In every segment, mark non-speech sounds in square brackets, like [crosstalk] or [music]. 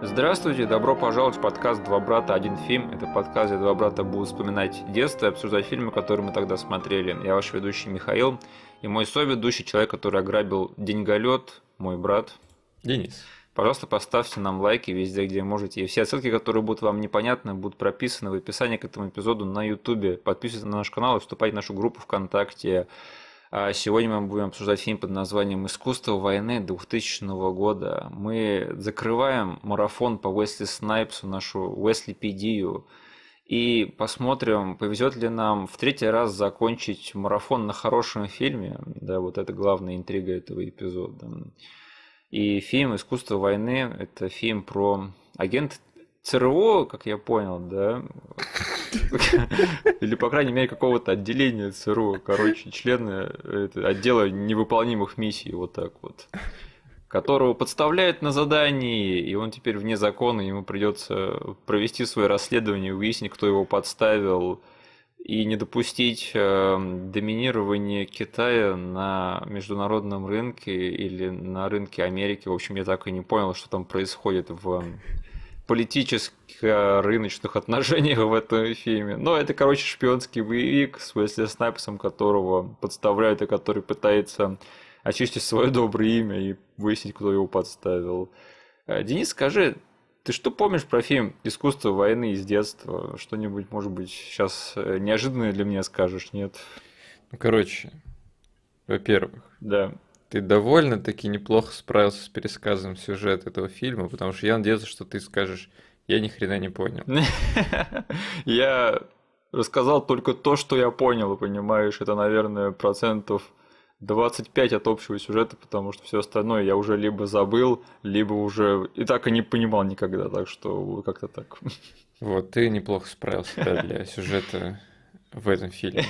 Здравствуйте, добро пожаловать в подкаст «Два брата, один фильм». Это подкаст, где два брата будут вспоминать детство и обсуждать фильмы, которые мы тогда смотрели. Я ваш ведущий Михаил и мой соведущий, человек, который ограбил деньголет, мой брат. Денис. Пожалуйста, поставьте нам лайки везде, где можете. И все ссылки, которые будут вам непонятны, будут прописаны в описании к этому эпизоду на YouTube. Подписывайтесь на наш канал и вступайте в нашу группу ВКонтакте. А, сегодня мы будем обсуждать фильм под названием «Искусство войны 2000 года». Мы закрываем марафон по Уэсли Снайпсу, нашу Уэсли Педию, и посмотрим, повезет ли нам в третий раз закончить марафон на хорошем фильме. Да, вот это главная интрига этого эпизода. И фильм «Искусство войны» – это фильм про агент ЦРУ, как я понял, да? [laughs] Или, по крайней мере, какого-то отделения ЦРУ, короче, члены э, отдела невыполнимых миссий, вот так вот которого подставляют на задании, и он теперь вне закона, ему придется провести свое расследование, выяснить, кто его подставил, и не допустить эм, доминирования Китая на международном рынке или на рынке Америки. В общем, я так и не понял, что там происходит в эм, политическом никаких э, рыночных отношений в этом фильме. Но это, короче, шпионский боевик с Уэсли Снайпсом, которого подставляют и который пытается очистить свое доброе имя и выяснить, кто его подставил. Э, Денис, скажи, ты что помнишь про фильм «Искусство войны» из детства? Что-нибудь, может быть, сейчас э, неожиданное для меня скажешь, нет? Ну, короче, во-первых, да. ты довольно-таки неплохо справился с пересказом сюжета этого фильма, потому что я надеюсь, что ты скажешь я ни хрена не понял. [laughs] Я рассказал только то, что я понял, понимаешь, это, наверное, процентов 25 от общего сюжета, потому что все остальное я уже либо забыл, либо уже и так и не понимал никогда, так что как-то так. [laughs] Вот, ты неплохо справился да, для сюжета в этом фильме.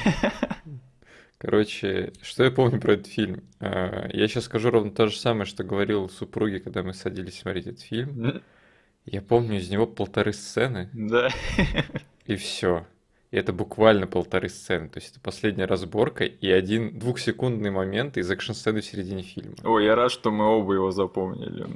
[laughs] Короче, что я помню про этот фильм? А, я сейчас скажу ровно то же самое, что говорил супруге, когда мы садились смотреть этот фильм. Я помню из него полторы сцены. Да. [laughs] И все. И это буквально полторы сцены. То есть это последняя разборка и один двухсекундный момент из экшн-сцены в середине фильма. О, я рад, что мы оба его запомнили.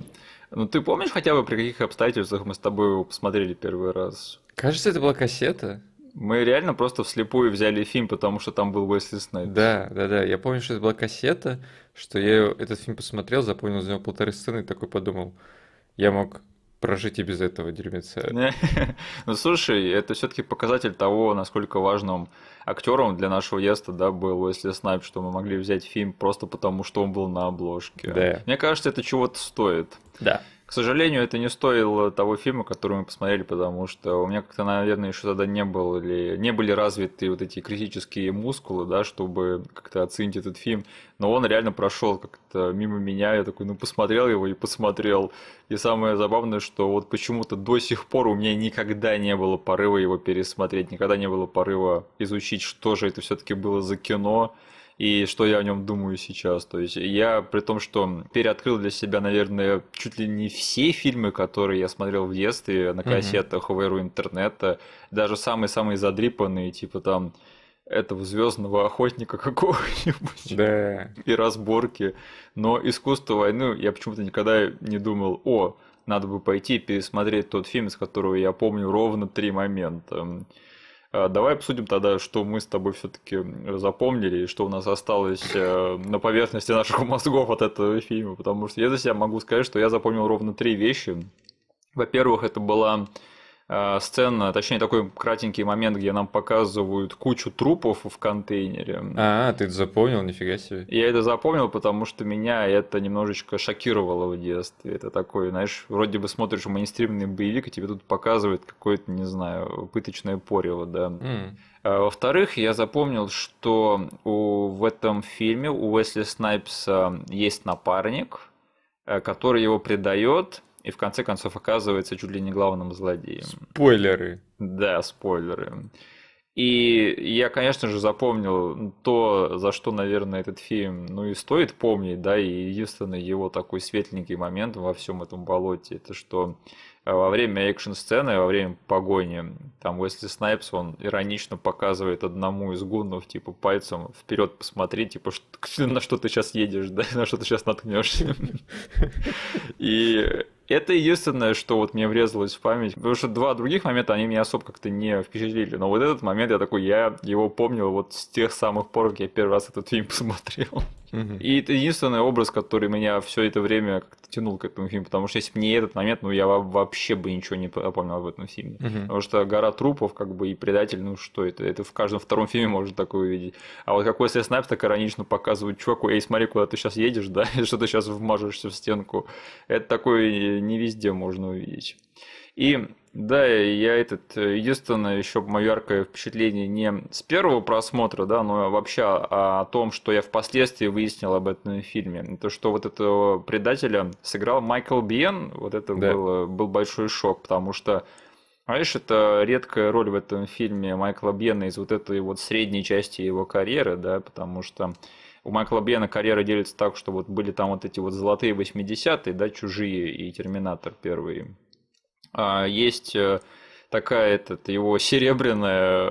Ну ты помнишь хотя бы при каких обстоятельствах мы с тобой его посмотрели первый раз? Кажется, это была кассета. Мы реально просто вслепую взяли фильм, потому что там был Уэсли Снайпс. Да, да, да. Я помню, что это была кассета, что я этот фильм посмотрел, запомнил за него полторы сцены и такой подумал. Я мог прожить и без этого дерьмеца. [laughs] ну, слушай, это все-таки показатель того, насколько важным актером для нашего Еста да, был если Снайп, что мы могли взять фильм просто потому, что он был на обложке. Да. Мне кажется, это чего-то стоит. Да. К сожалению, это не стоило того фильма, который мы посмотрели, потому что у меня как-то, наверное, еще тогда не было или не были развиты вот эти критические мускулы, да, чтобы как-то оценить этот фильм. Но он реально прошел как-то мимо меня. Я такой, ну, посмотрел его и посмотрел. И самое забавное, что вот почему-то до сих пор у меня никогда не было порыва его пересмотреть, никогда не было порыва изучить, что же это все-таки было за кино и что я о нем думаю сейчас. То есть я, при том, что переоткрыл для себя, наверное, чуть ли не все фильмы, которые я смотрел в детстве на кассетах mm в эру интернета, даже самые-самые задрипанные, типа там этого звездного охотника [laughs] какого-нибудь да. [laughs] и разборки. Но искусство войны я почему-то никогда не думал, о, надо бы пойти пересмотреть тот фильм, из которого я помню ровно три момента. А, давай обсудим тогда, что мы с тобой все-таки запомнили и что у нас осталось э, на поверхности наших [laughs] мозгов от этого фильма, потому что я за себя могу сказать, что я запомнил ровно три вещи. Во-первых, это была а, сцена, точнее такой кратенький момент, где нам показывают кучу трупов в контейнере. А, ты это запомнил, нифига себе. Я это запомнил, потому что меня это немножечко шокировало в детстве. Это такой, знаешь, вроде бы смотришь мейнстримный боевик, и тебе тут показывают какое-то, не знаю, пыточное порево, да. Mm. Во-вторых, я запомнил, что у, в этом фильме у Уэсли Снайпса есть напарник, э, который его предает, и в конце концов оказывается чуть ли не главным злодеем. Спойлеры. Да, спойлеры. И я, конечно же, запомнил то, за что, наверное, этот фильм, ну и стоит помнить, да, и единственный его такой светленький момент во всем этом болоте, это что э, во время экшн-сцены, во время погони, там Уэсли Снайпс, он иронично показывает одному из гуннов, типа, пальцем вперед посмотри, типа, на что ты сейчас едешь, да, [laughs] на что ты сейчас наткнешься. [laughs] И это единственное, что вот мне врезалось в память. Потому что два других момента, они меня особо как-то не впечатлили. Но вот этот момент, я такой, я его помнил вот с тех самых пор, как я первый раз этот фильм посмотрел. [laughs] Угу. И это единственный образ, который меня все это время как-то тянул к этому фильму, потому что если бы не этот момент, ну я вообще бы ничего не понял об этом фильме. Угу. Потому что гора трупов, как бы, и предатель, ну что это? Это в каждом втором фильме можно такое увидеть. А вот какой Уэсли Снайпс так иронично показывает чуваку, эй, смотри, куда ты сейчас едешь, да, [laughs] что ты сейчас вмажешься в стенку. Это такое не везде можно увидеть. И да, я этот, э, единственное, еще мое яркое впечатление не с первого просмотра, да, но вообще о том, что я впоследствии выяснил об этом фильме. То, что вот этого предателя сыграл Майкл Биен, вот это да. был, был большой шок, потому что Знаешь, это редкая роль в этом фильме Майкла Бьена из вот этой вот средней части его карьеры, да, потому что у Майкла Бьена карьера делится так, что вот были там вот эти вот золотые 80-е, да, «Чужие» и «Терминатор» первые. А есть э, такая этот, его серебряная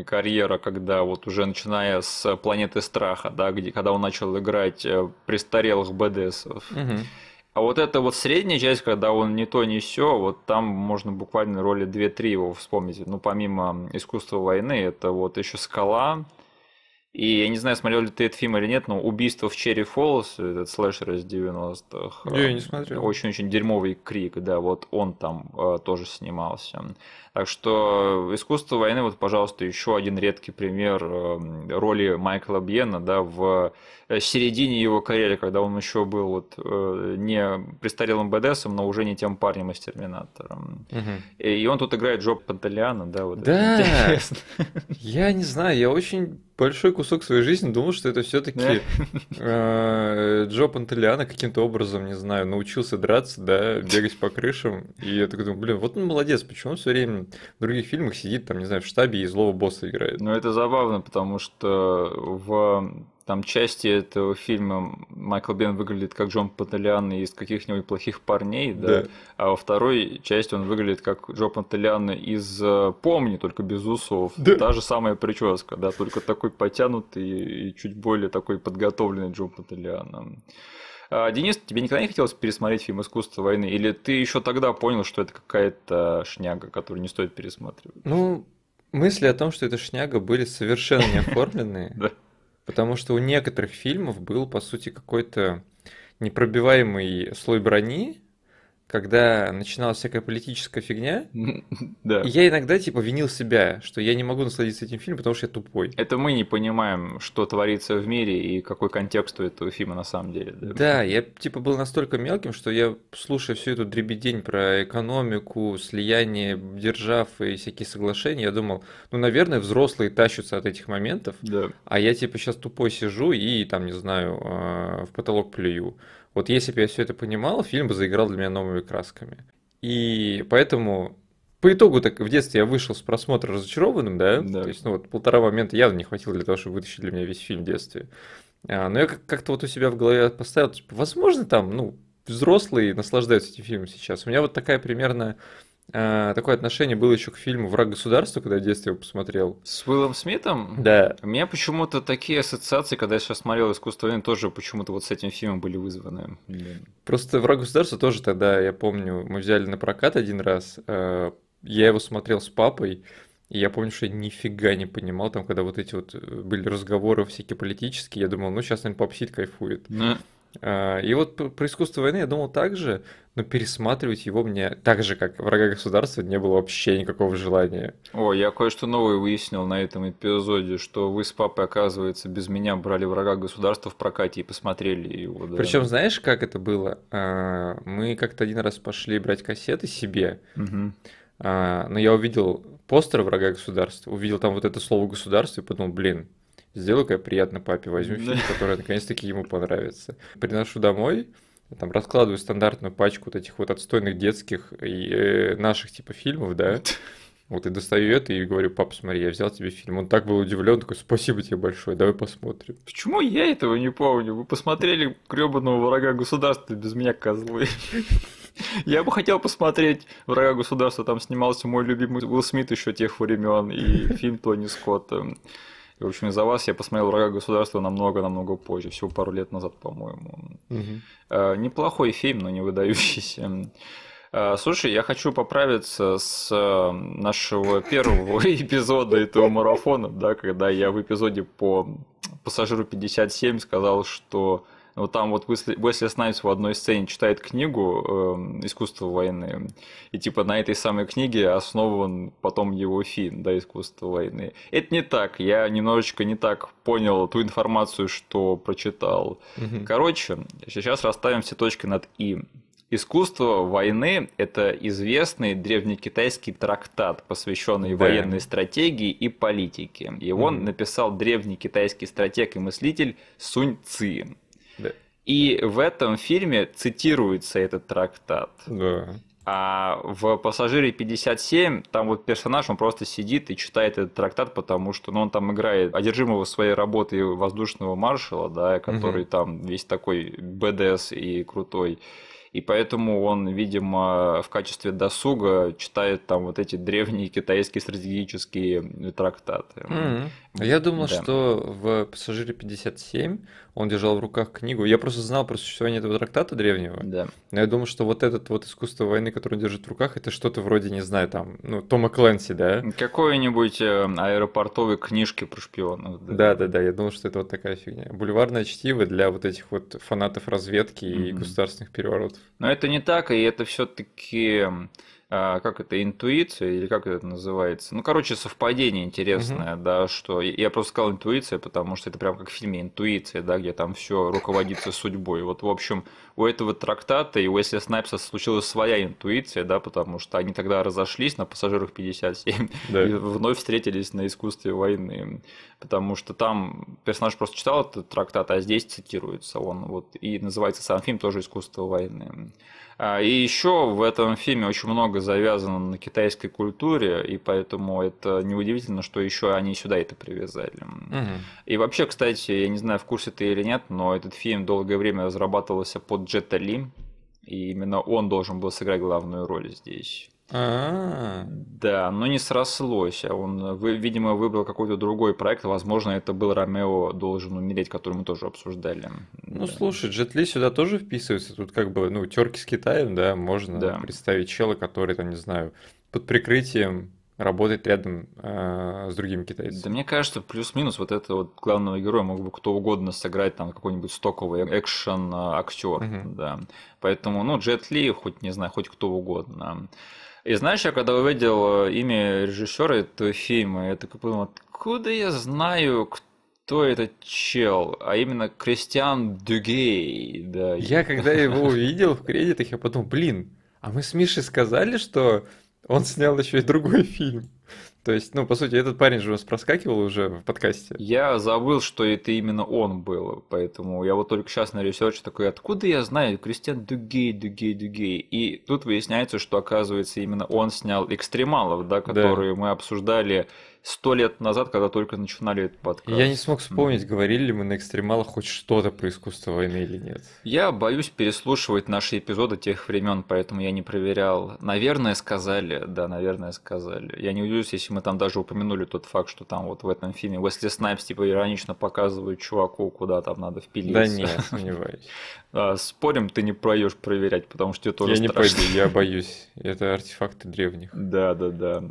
э, карьера, когда вот уже начиная с планеты страха, да, где, когда он начал играть э, престарелых БДСов. Угу. А вот эта вот средняя часть, когда он не то, не все, вот там можно буквально роли 2-3 его вспомнить. Ну, помимо искусства войны, это вот еще скала, и я не знаю, смотрел ли ты этот фильм или нет, но убийство в Черри Фоллс, этот слэшер из 90-х. Я э, не смотрел. Очень-очень дерьмовый крик, да, вот он там э, тоже снимался. Так что э, искусство войны, вот, пожалуйста, еще один редкий пример эм, роли Майкла Бьена, да, в э, середине его карьеры, когда он еще был вот э, не престарелым БДСом, но уже не тем парнем из Терминатором. Угу. И он тут играет Джо Пантелиана, да, вот да. интересно. Я не знаю, я очень большой кусок своей жизни думал, что это все-таки э, Джо Пантелиана каким-то образом, не знаю, научился драться, да, бегать по крышам. И я так думаю, блин, вот он молодец, почему он все время в других фильмах сидит там, не знаю, в штабе и злого босса играет. Ну это забавно, потому что в там части этого фильма Майкл Бен выглядит как Джон Пантелиан из каких-нибудь плохих парней, да? да, а во второй части он выглядит как Джон Пантелиан из э, «Помни», только без усов. Да. Та же самая прическа, да, только такой потянутый и чуть более такой подготовленный Джон Пантелиан. А, Денис, тебе никогда не хотелось пересмотреть фильм «Искусство войны»? Или ты еще тогда понял, что это какая-то шняга, которую не стоит пересматривать? Ну, мысли о том, что это шняга, были совершенно не оформленные. [laughs] Потому что у некоторых фильмов был, по сути, какой-то непробиваемый слой брони, когда начиналась всякая политическая фигня, [laughs] да. я иногда типа винил себя, что я не могу насладиться этим фильмом, потому что я тупой. Это мы не понимаем, что творится в мире и какой контекст у этого фильма на самом деле. Да, да я типа был настолько мелким, что я, слушая всю эту дребедень про экономику, слияние держав и всякие соглашения, я думал, ну, наверное, взрослые тащатся от этих моментов, да. а я типа сейчас тупой сижу и там, не знаю, а, в потолок плюю. Вот если бы я все это понимал, фильм бы заиграл для меня новыми красками. И поэтому по итогу так в детстве я вышел с просмотра разочарованным, да? да. То есть, ну вот полтора момента явно не хватило для того, чтобы вытащить для меня весь фильм в детстве. А, но я как-то вот у себя в голове поставил, типа, возможно, там, ну, взрослые наслаждаются этим фильмом сейчас. У меня вот такая примерно а, такое отношение было еще к фильму «Враг государства», когда я в детстве его посмотрел. С Уиллом Смитом? Да. У меня почему-то такие ассоциации, когда я сейчас смотрел «Искусство войны», тоже почему-то вот с этим фильмом были вызваны. Просто «Враг государства» тоже тогда, я помню, мы взяли на прокат один раз, а, я его смотрел с папой, и я помню, что я нифига не понимал, там, когда вот эти вот э, были разговоры всякие политические, я думал, ну, сейчас, наверное, сидит кайфует. Но... Ну, а, и вот про искусство войны я думал так же, но пересматривать его мне так же, как врага государства, не было вообще никакого желания. О, я кое-что новое выяснил на этом эпизоде, что вы с папой, оказывается, без меня брали врага государства в прокате и посмотрели его. Да. Причем, знаешь, как это было? А, мы как-то один раз пошли брать кассеты себе, угу. но я увидел постер врага государства, увидел там вот это слово государство и подумал, блин, сделаю-ка я приятно папе, возьму фильм, который наконец-таки ему понравится. Приношу домой, там раскладываю стандартную пачку вот этих вот отстойных детских и э, наших типа фильмов, да, [laughs] вот и достаю это и говорю, пап, смотри, я взял тебе фильм. Он так был удивлен, такой, спасибо тебе большое, давай посмотрим. Почему я этого не помню? Вы посмотрели гребаного врага государства без меня, козлы. [laughs] Я бы хотел посмотреть «Врага государства», там снимался мой любимый Уилл Смит еще тех времен и фильм Тони Скотта. И, в общем, из-за вас я посмотрел «Врага государства» намного-намного позже, всего пару лет назад, по-моему. Угу. Неплохой фильм, но не выдающийся. Э, слушай, я хочу поправиться с э, нашего первого [laughs] эпизода этого марафона, да, когда я в эпизоде по пассажиру 57 сказал, что вот там вот Уэсли, Уэсли Снайпс в одной сцене читает книгу э, «Искусство войны», и типа на этой самой книге основан потом его фильм, да, «Искусство войны». Это не так, я немножечко не так понял ту информацию, что прочитал. Угу. Короче, сейчас расставим все точки над «и». Искусство войны – это известный древнекитайский трактат, посвященный да. военной стратегии и политике. Его mm-hmm. написал древний китайский стратег и мыслитель Сунь Ци. Да. И в этом фильме цитируется этот трактат. Да. А в «Пассажире 57» там вот персонаж, он просто сидит и читает этот трактат, потому что ну, он там играет одержимого своей работы воздушного маршала, да, который угу. там весь такой БДС и крутой. И поэтому он, видимо, в качестве досуга читает там вот эти древние китайские стратегические трактаты. mm Я думал, да. что в «Пассажире 57» он держал в руках книгу. Я просто знал про существование этого трактата древнего. Да. Но я думал, что вот этот вот искусство войны, которое он держит в руках, это что-то вроде, не знаю, там, ну, Тома Кленси, да? Какой-нибудь э, аэропортовой книжки про шпионов. Да. да, да, да. Я думал, что это вот такая фигня. Бульварное чтиво для вот этих вот фанатов разведки mm-hmm. и государственных переворотов. Но это не так, и это все-таки а, как это, интуиция или как это называется? Ну, короче, совпадение интересное, угу. да, что я просто сказал интуиция, потому что это прям как в фильме «Интуиция», да, где там все руководится судьбой. Вот, в общем, у этого трактата и у Уэсли Снайпса случилась своя интуиция, да, потому что они тогда разошлись на «Пассажирах 57» и вновь встретились на «Искусстве войны», потому что там персонаж просто читал этот трактат, а здесь цитируется он, вот, и называется сам фильм тоже «Искусство войны». А, и еще в этом фильме очень много завязано на китайской культуре, и поэтому это неудивительно, что еще они сюда это привязали. Угу. И вообще, кстати, я не знаю, в курсе ты или нет, но этот фильм долгое время разрабатывался под Джета Ли, и именно он должен был сыграть главную роль здесь. А-а-а. Да, но не срослось. А он, э, видимо, выбрал какой-то другой проект. Возможно, это был Ромео должен умереть, который мы тоже обсуждали. Ну, да. слушай, Джетли сюда тоже вписывается. Тут как бы, ну, терки с Китаем, да, можно да. представить чела, который, там, не знаю, под прикрытием работает рядом э, с другими китайцами. Да мне кажется, плюс-минус вот этого вот главного героя мог бы кто угодно сыграть, там какой-нибудь стоковый экшен-актер, э, угу. да. Поэтому, ну, Джет Ли, хоть, не знаю, хоть кто угодно. И знаешь, я когда увидел э, имя режиссера этого фильма, я такой подумал, откуда я знаю, кто этот чел, а именно Кристиан Дюгей. Да. Я когда его увидел в кредитах, я подумал, блин, а мы с Мишей сказали, что он снял еще и другой фильм. То есть, ну, по сути, этот парень же у вас проскакивал уже в подкасте. Я забыл, что это именно он был, поэтому я вот только сейчас на ресерче такой, откуда я знаю Кристиан Дугей, Дугей, Дугей? И тут выясняется, что, оказывается, именно он снял «Экстремалов», да, которые да. мы обсуждали сто лет назад, когда только начинали этот подкаст. Я не смог вспомнить, говорили ли мы на экстремалах хоть что-то про искусство войны или нет. Я боюсь переслушивать наши эпизоды тех времен, поэтому я не проверял. Наверное, сказали, да, наверное, сказали. Я не удивлюсь, если мы там даже упомянули тот факт, что там вот в этом фильме Уэсли Снайпс типа иронично показывают чуваку, куда там надо впилиться. Да нет, сомневаюсь. [laughs] А, спорим, ты не проешь проверять, потому что тебе тоже Я не пойду, я боюсь. Это артефакты древних. [laughs] Да, да, да.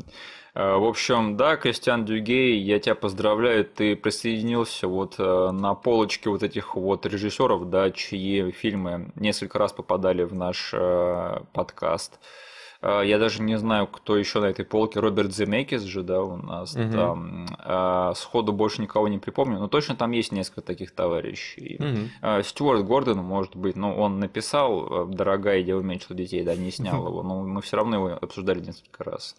Э, в общем, да, Кристиан Дюгей, я тебя поздравляю, ты присоединился вот э, на полочке вот этих вот режиссеров, да, чьи фильмы несколько раз попадали в наш э, подкаст. Я даже не знаю, кто еще на этой полке. Роберт Земекис же, да, у нас угу. там. А, сходу больше никого не припомню, но точно там есть несколько таких товарищей. Угу. А, Стюарт Гордон, может быть, ну, он написал «Дорогая, я уменьшил детей», да, не снял [laughs] его, но мы все равно его обсуждали несколько раз.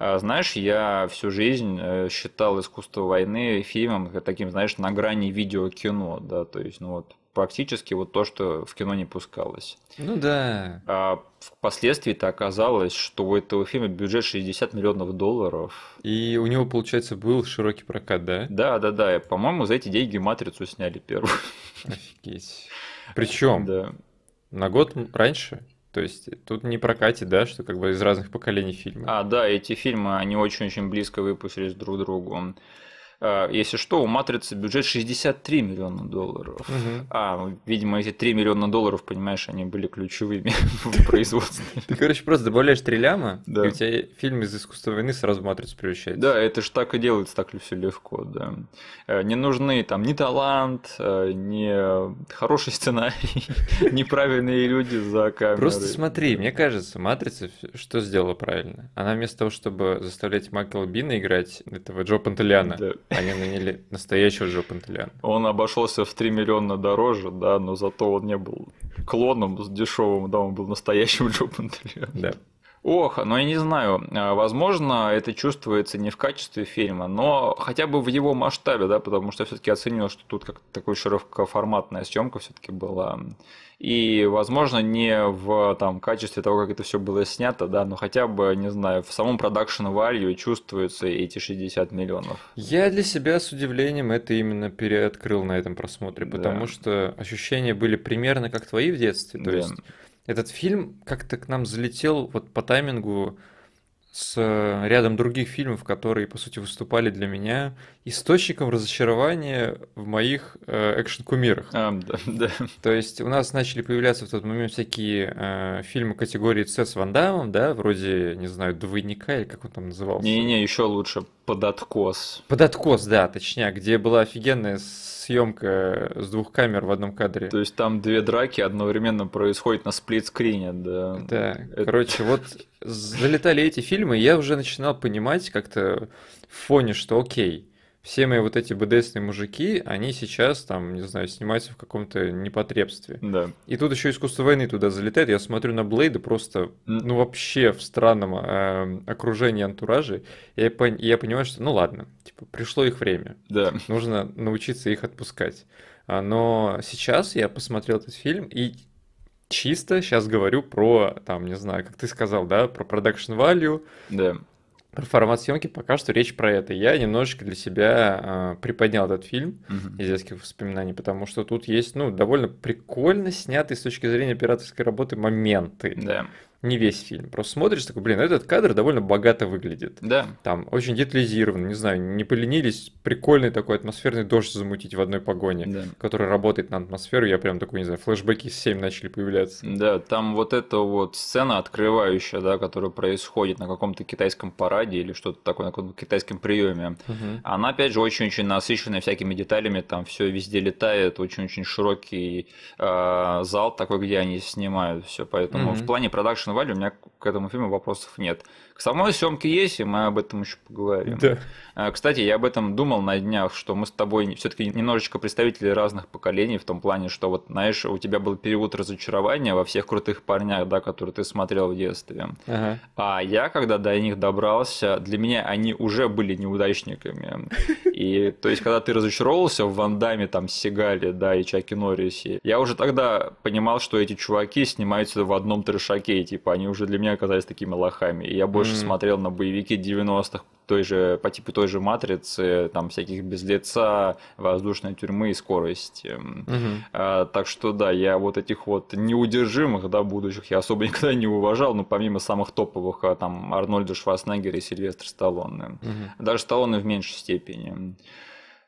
А, знаешь, я всю жизнь э, считал «Искусство войны» фильмом э, таким, знаешь, на грани видеокино, да, то есть, ну вот, практически вот то, что в кино не пускалось. Ну да. А впоследствии то оказалось, что у этого фильма бюджет 60 миллионов долларов. И у него, получается, был широкий прокат, да? Да, да, да. По-моему, за эти деньги матрицу сняли первую. Офигеть. Причем да. на год раньше? То есть тут не прокатит, да, что как бы из разных поколений фильмы. А, да, эти фильмы, они очень-очень близко выпустились друг к другу. Э, если что, у «Матрицы» бюджет 63 миллиона долларов. Угу. А, видимо, эти 3 миллиона долларов, понимаешь, они были ключевыми [laughs] в [laughs] производстве. Ты, короче, просто добавляешь 3 ляма, и у тебя фильм из «Искусства войны» сразу «Матрицу» превращается. Да, это же так и делается, так ли все легко, да. Э, не нужны там ни талант, э, ни хороший сценарий, [laughs] неправильные люди за камерой. Просто смотри, мне кажется, «Матрица» что сделала правильно? Она вместо того, чтобы заставлять Майкла Бина играть этого Джо Пантелиана, да. Они наняли настоящего Джо Он обошелся в 3 миллиона дороже, да, но зато он не был клоном с дешевым, да, он был настоящим Джо Да. Ох, ну я не знаю, а, возможно, это чувствуется не в качестве фильма, но хотя бы в его масштабе, да, потому что все-таки оценил, что тут как такой широкоформатная съемка все-таки была. И, возможно, не в там, качестве того, как это все было снято, да, но хотя бы, не знаю, в самом продакшн value чувствуются эти 60 миллионов. Я для себя с удивлением это именно переоткрыл на этом просмотре, потому да. что ощущения были примерно как твои в детстве. То да. есть этот фильм как-то к нам залетел вот по таймингу с э, рядом других фильмов, которые, по сути, выступали для меня источником разочарования в моих э, экшн-кумирах. А, да, [laughs] да. То есть у нас начали появляться в тот момент всякие э, фильмы категории С с Ван Дамом, да, вроде, не знаю, «Двойника» или как он там назывался. Не-не, еще лучше под откос. Под откос, да, точнее, где была офигенная съемка с двух камер в одном кадре. То есть там две драки одновременно происходят на сплитскрине, да. Да, Это... короче, вот залетали эти фильмы, и я уже начинал понимать как-то в фоне, что окей, все мои вот эти БДСные мужики, они сейчас там, не знаю, снимаются в каком-то непотребстве. Да. И тут еще искусство войны туда залетает. Я смотрю на Блейда просто, mm. ну вообще в странном э, окружении антуражей. Я, я понимаю, что ну ладно, типа пришло их время. Да. Нужно научиться их отпускать. А, но сейчас я посмотрел этот фильм и чисто сейчас говорю про, там, не знаю, как ты сказал, да, про production value, да. Про формат съемки пока что речь про это. Я немножечко для себя э, приподнял этот фильм угу. из детских воспоминаний, потому что тут есть, ну, довольно прикольно снятые с точки зрения операторской работы моменты. Да не весь фильм. Просто смотришь, такой, блин, этот кадр довольно богато выглядит. Да. Там очень детализирован, не знаю, не поленились, прикольный такой атмосферный дождь замутить в одной погоне, да. который работает на атмосферу. Я прям такой, не знаю, флешбеки 7 начали появляться. Да, там вот эта вот сцена открывающая, да, которая происходит на каком-то китайском параде или что-то такое, на каком-то китайском приеме. Угу. Она, опять же, очень-очень насыщенная всякими деталями, там все везде летает, очень-очень широкий э, зал такой, где они снимают все. Поэтому угу. в плане продакшн основали, у меня к этому фильму вопросов нет самой съемке есть, и мы об этом еще поговорим. Да. А, кстати, я об этом думал на днях, что мы с тобой все-таки немножечко представители разных поколений в том плане, что вот, знаешь, у тебя был период разочарования во всех крутых парнях, да, которые ты смотрел в детстве. Ага. А я, когда до них добрался, для меня они уже были неудачниками. И то есть, когда ты разочаровался в Ван там, Сигале, да, и Чаки Норрисе, я уже тогда понимал, что эти чуваки снимаются в одном трешаке, типа, они уже для меня оказались такими лохами, и я больше больше смотрел на боевики 90-х той же, по типу той же матрицы, там всяких без лица, воздушной тюрьмы и скорости. Эм, а, так что да, я вот этих вот неудержимых, да, будущих я особо [laughs] никогда не уважал, но помимо самых топовых, а, там Арнольда Шварценеггера и Сильвестра Сталлоне. Даже Сталлоне в меньшей степени.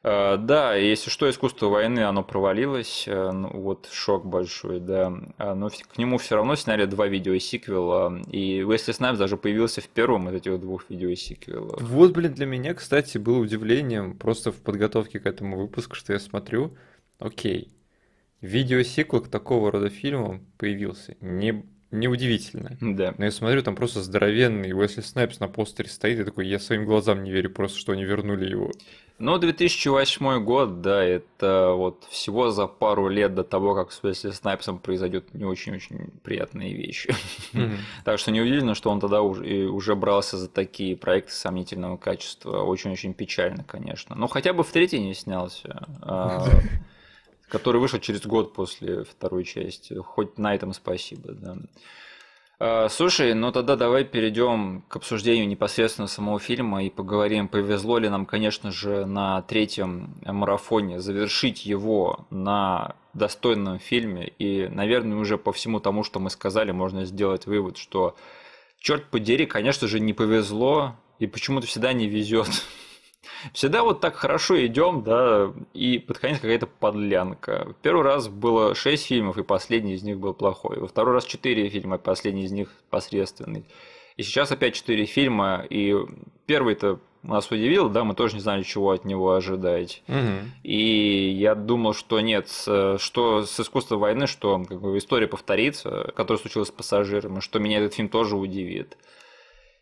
Э, да, если что, искусство войны, оно провалилось, э, ну, вот шок большой, да. А, но к нему все равно сняли два видео сиквела, и Уэсли Снайпс даже появился в первом из этих двух видео сиквелов. Вот, блин, для меня, кстати, было удивлением просто в подготовке к этому выпуску, что я смотрю, окей, видео-сиквел к такого рода фильмам появился. Не неудивительно. Да. Но я смотрю, там просто здоровенный Уэсли Снайпс на постере стоит, и такой, я своим глазам не верю просто, что они вернули его. Ну, 2008 год, да, это вот всего за пару лет до того, как с Снайпсом произойдет не очень-очень приятные вещи. [laughs] так что неудивительно, что он тогда уже, брался за такие проекты сомнительного качества. Очень-очень печально, конечно. Но хотя бы в третьей не снялся. А, [laughs] который вышел через год после второй части. Хоть на этом спасибо, да. Э, слушай, ну тогда давай перейдем к обсуждению непосредственно самого фильма и поговорим, повезло ли нам, конечно же, на третьем э, марафоне завершить его на достойном фильме. И, наверное, уже по всему тому, что мы сказали, можно сделать вывод, что, черт подери, конечно же, не повезло и почему-то всегда не везет. [laughs] Всегда вот так хорошо идем, да, и под конец какая-то подлянка. Первый раз было 6 фильмов, и последний из них был плохой. Во второй раз 4 фильма, и последний из них посредственный. И сейчас опять 4 фильма, и первый-то нас удивил, да, мы тоже не знали, чего от него ожидать. Угу. И я думал, что нет, что с искусством войны, что как бы, история повторится, которая случилась с пассажирами, что меня этот фильм тоже удивит.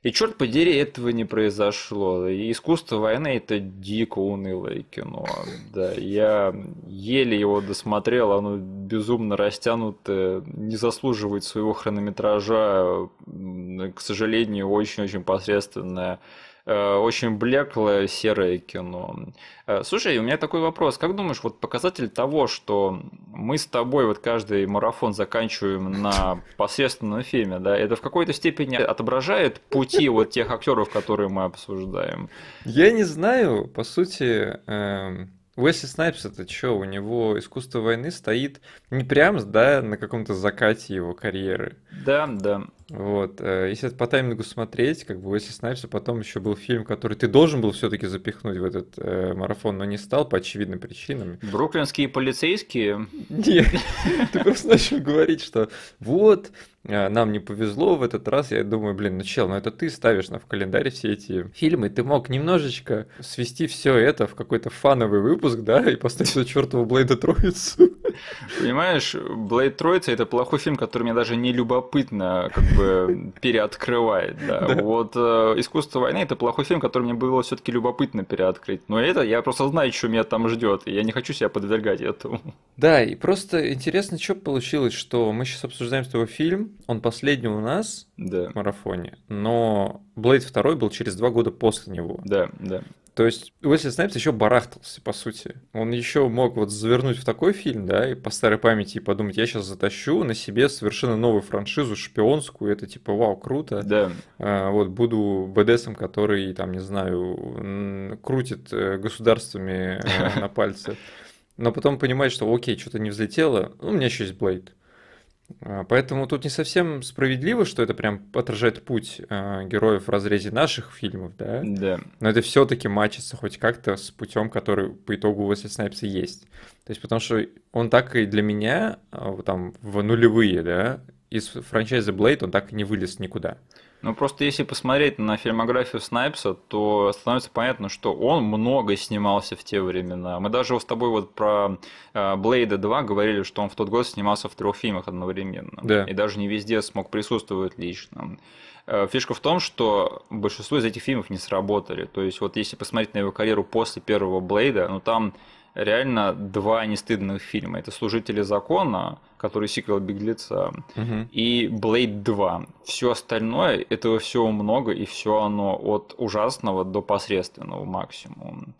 И черт подери, этого не произошло. И искусство войны это дико унылое кино. Да, я еле его досмотрел, оно безумно растянутое, не заслуживает своего хронометража, к сожалению, очень-очень посредственное. Э, очень блеклое, серое кино. Э, слушай, у меня такой вопрос. Как думаешь, вот показатель того, что мы с тобой вот каждый марафон заканчиваем на [laughs] посредственном фильме, да, это в какой-то степени отображает пути вот тех актеров, которые мы обсуждаем? Я не знаю. По сути, эм, Уэсли Снайпс это что, у него искусство войны стоит не прям, да, на каком-то закате его карьеры. Да, да. Вот. Э, если по таймингу смотреть, как бы если Уэсли Снайпса потом еще был фильм, который ты должен был все-таки запихнуть в этот э, марафон, но не стал по очевидным причинам. Бруклинские полицейские? Нет, ты просто начал говорить, что вот, э, нам не повезло в этот раз. Я думаю, блин, ну чел, ну это ты ставишь на в календаре все эти фильмы, ты мог немножечко свести все это в какой-то фановый выпуск, да, и поставить эту чертову Блейда Троицу. Понимаешь, Блейд Троица это плохой фильм, который мне даже не любопытно как бы переоткрывает. Да. Да. Вот э, Искусство войны это плохой фильм, который мне было все-таки любопытно переоткрыть. Но это я просто знаю, что меня там ждет, и я не хочу себя подвергать этому. Да, и просто интересно, что получилось, что мы сейчас обсуждаем с тобой фильм, он последний у нас да. в марафоне, но Блейд 2 был через два года после него. Да, да. То есть Уэсли Снайпс еще барахтался, по сути. Он еще мог вот завернуть в такой фильм, да, и по старой памяти и подумать, я сейчас затащу на себе совершенно новую франшизу шпионскую, это типа, вау, круто. Да. А, вот буду БДСом, который, там, не знаю, крутит э, государствами э, [laughs] на пальце. Но потом понимает, что окей, что-то не взлетело, у меня еще есть Блейд. А, поэтому тут не совсем справедливо, что это прям отражает путь э, героев в разрезе наших фильмов, да? Да. Но это все-таки мачится хоть как-то с путем, который по итогу у Уэсли Снайпса есть. То есть потому что он так и для меня, а, там, в нулевые, да, из франчайза Blade он так и не вылез никуда. Ну, просто если посмотреть на фильмографию Снайпса, то становится понятно, что он много снимался в те времена. Мы даже с тобой вот про э, Блейда 2 говорили, что он в тот год снимался в трех фильмах одновременно. Да. И даже не везде смог присутствовать лично. Э, фишка в том, что большинство из этих фильмов не сработали. То есть, вот если посмотреть на его карьеру после первого Блейда, ну там реально два нестыдных фильма. Это «Служители закона», который сиквел «Беглеца», угу. и «Блейд 2». Все остальное, этого всего много, и все оно от ужасного до посредственного максимум.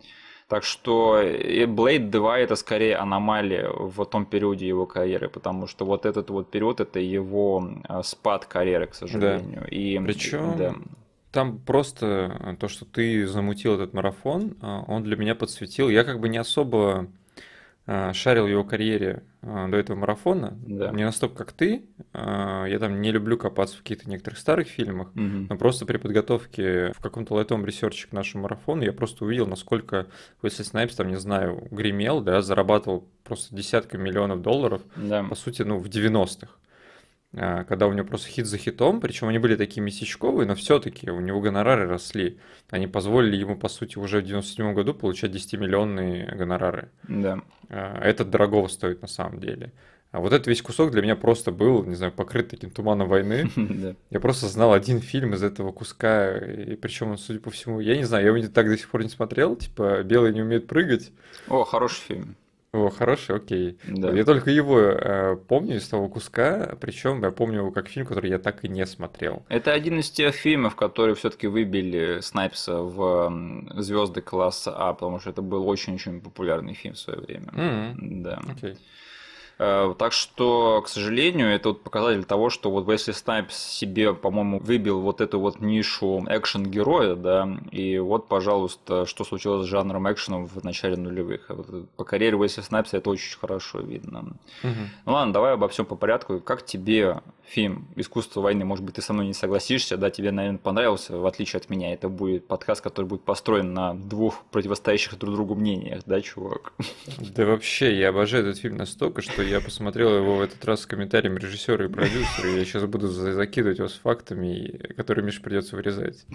Так что Blade 2 это скорее аномалия в том периоде его карьеры, потому что вот этот вот период это его э, спад карьеры, к сожалению. Да. И, Причем да там просто то, что ты замутил этот марафон, а, он для меня подсветил. Я как бы не особо а, шарил его карьере а, до этого марафона. Да. Не настолько, как ты. Я там не люблю копаться в каких-то некоторых старых фильмах, угу. но просто при подготовке в каком-то лайтовом ресерче к нашему марафону я просто увидел, насколько Уэсли Снайпс, там, не знаю, гремел, да, зарабатывал просто десятка миллионов долларов, да. по сути, ну, в 90-х. А, когда у него просто хит за хитом, причем они были такие месячковые, но все-таки у него гонорары росли. Они позволили ему, по сути, уже в 97 году получать 10-миллионные гонорары. Да. А, это дорого стоит на самом деле. А вот этот весь кусок для меня просто был, не знаю, покрыт таким туманом войны. [laughs] Я просто знал один фильм из этого куска, и причем он, судя по всему, я не знаю, я его так до сих пор не смотрел, типа «Белые не умеют прыгать». О, хороший фильм. О, хороший, окей. Да. Я только его э, помню из того куска, причем я помню его как фильм, который я так и не смотрел. Это один из тех фильмов, которые все-таки выбили Снайпса в звезды класса А, потому что это был очень-очень популярный фильм в свое время. Mm-hmm. Да. Okay. Э, так что, к сожалению, это вот показатель того, что вот Wesley Snipes себе, по-моему, выбил вот эту вот нишу экшен-героя, да, и вот, пожалуйста, что случилось с жанром экшена в начале нулевых. по карьере Wesley Snipes? это очень хорошо видно. Угу. Ну ладно, давай обо всем по порядку. Как тебе фильм «Искусство войны». Может быть, ты со мной не согласишься, да, тебе, наверное, понравился, в отличие от меня. Это будет подкаст, который будет построен на двух противостоящих друг другу мнениях, да, чувак? Да вообще, я обожаю этот фильм настолько, что я посмотрел его в этот раз с комментарием режиссера и продюсера, и я сейчас буду закидывать вас фактами, которые Миша придется вырезать.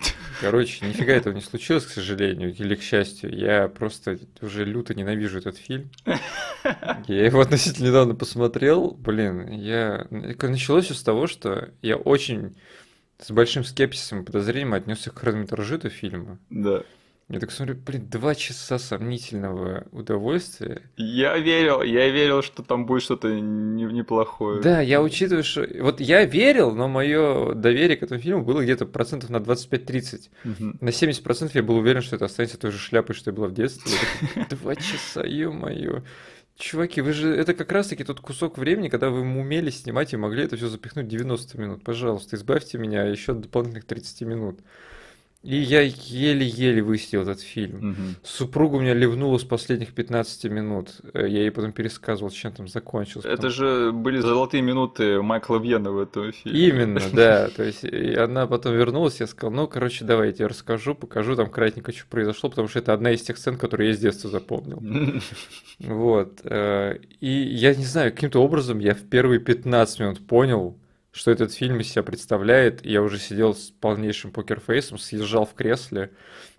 Короче, нифига этого не случилось, к сожалению, или к счастью. Я просто уже люто ненавижу этот фильм. Я его относительно недавно посмотрел. Блин, я... Началось все с того, что я очень с большим скепсисом и подозрением отнесся к хронометражу этого фильма. Да. Я так смотрю, блин, два часа сомнительного удовольствия. Я верил, я верил, что там будет что-то не, неплохое. Да, я учитываю, что... Вот я верил, но мое доверие к этому фильму было где-то процентов на 25-30. Угу. На 70% я был уверен, что это останется той же шляпой, что и было в детстве. Два часа, ё-моё. Чуваки, вы же, это как раз-таки тот кусок времени, когда вы умели снимать и могли это все запихнуть 90 минут. Пожалуйста, избавьте меня а еще от дополнительных 30 минут. И я еле-еле высидел этот фильм. Угу. Супруга меня ливнула с последних 15 минут. Э, я ей потом пересказывал, чем там закончилось. Это потому... же были золотые минуты Майкла Вьена в этом фильме. Именно, [laughs] да. То есть она потом вернулась, я сказал, ну, короче, давай я тебе расскажу, покажу там кратенько, что произошло, потому что это одна из тех сцен, которые я с детства запомнил. [laughs] Вот. Э, и я не знаю, каким-то образом я в первые 15 минут понял, что этот фильм из себя представляет. И я уже сидел с полнейшим покерфейсом, съезжал в кресле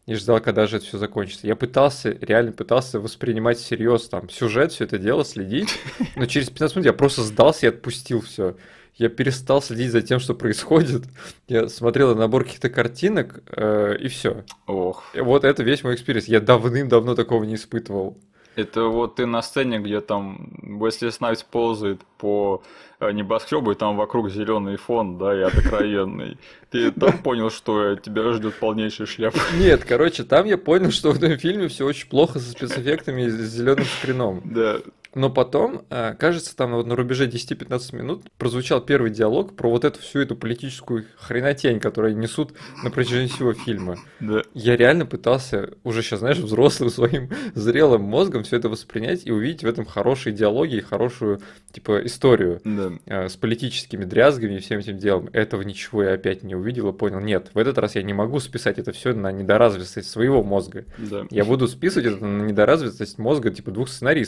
и ждал, когда же это все закончится. Я пытался, реально пытался воспринимать всерьез там сюжет, все это дело, следить, но через 15 минут я просто сдался и отпустил все. Я перестал следить за тем, что происходит. Я смотрел набор каких-то картинок, э, и все. Ох. Вот это весь мой экспириенс. Я давным-давно такого не испытывал. Это вот ты на сцене, где там Уэсли Снайпс ползает по Э, небоскребы, там вокруг зеленый фон, да, и откровенный. Ты [laughs] там понял, что тебя ждет полнейший шляп? [laughs] Нет, короче, там я понял, что в этом фильме все очень плохо со спецэффектами и с зеленым скрином. Да. Но потом, э, кажется, там вот на рубеже 10-15 минут прозвучал первый диалог про вот эту всю эту политическую хренотень, которую несут на протяжении всего фильма. Да. Я реально пытался уже сейчас, знаешь, взрослым своим зрелым мозгом все это воспринять и увидеть в этом хорошие диалоги и хорошую, типа, историю да. Э, с политическими дрязгами и всем этим делом. Этого ничего я опять не увидел и понял, нет, в этот раз я не могу списать это все на недоразвитость своего мозга. Да. Я буду списывать это на недоразвитость мозга, типа, двух сценаристов.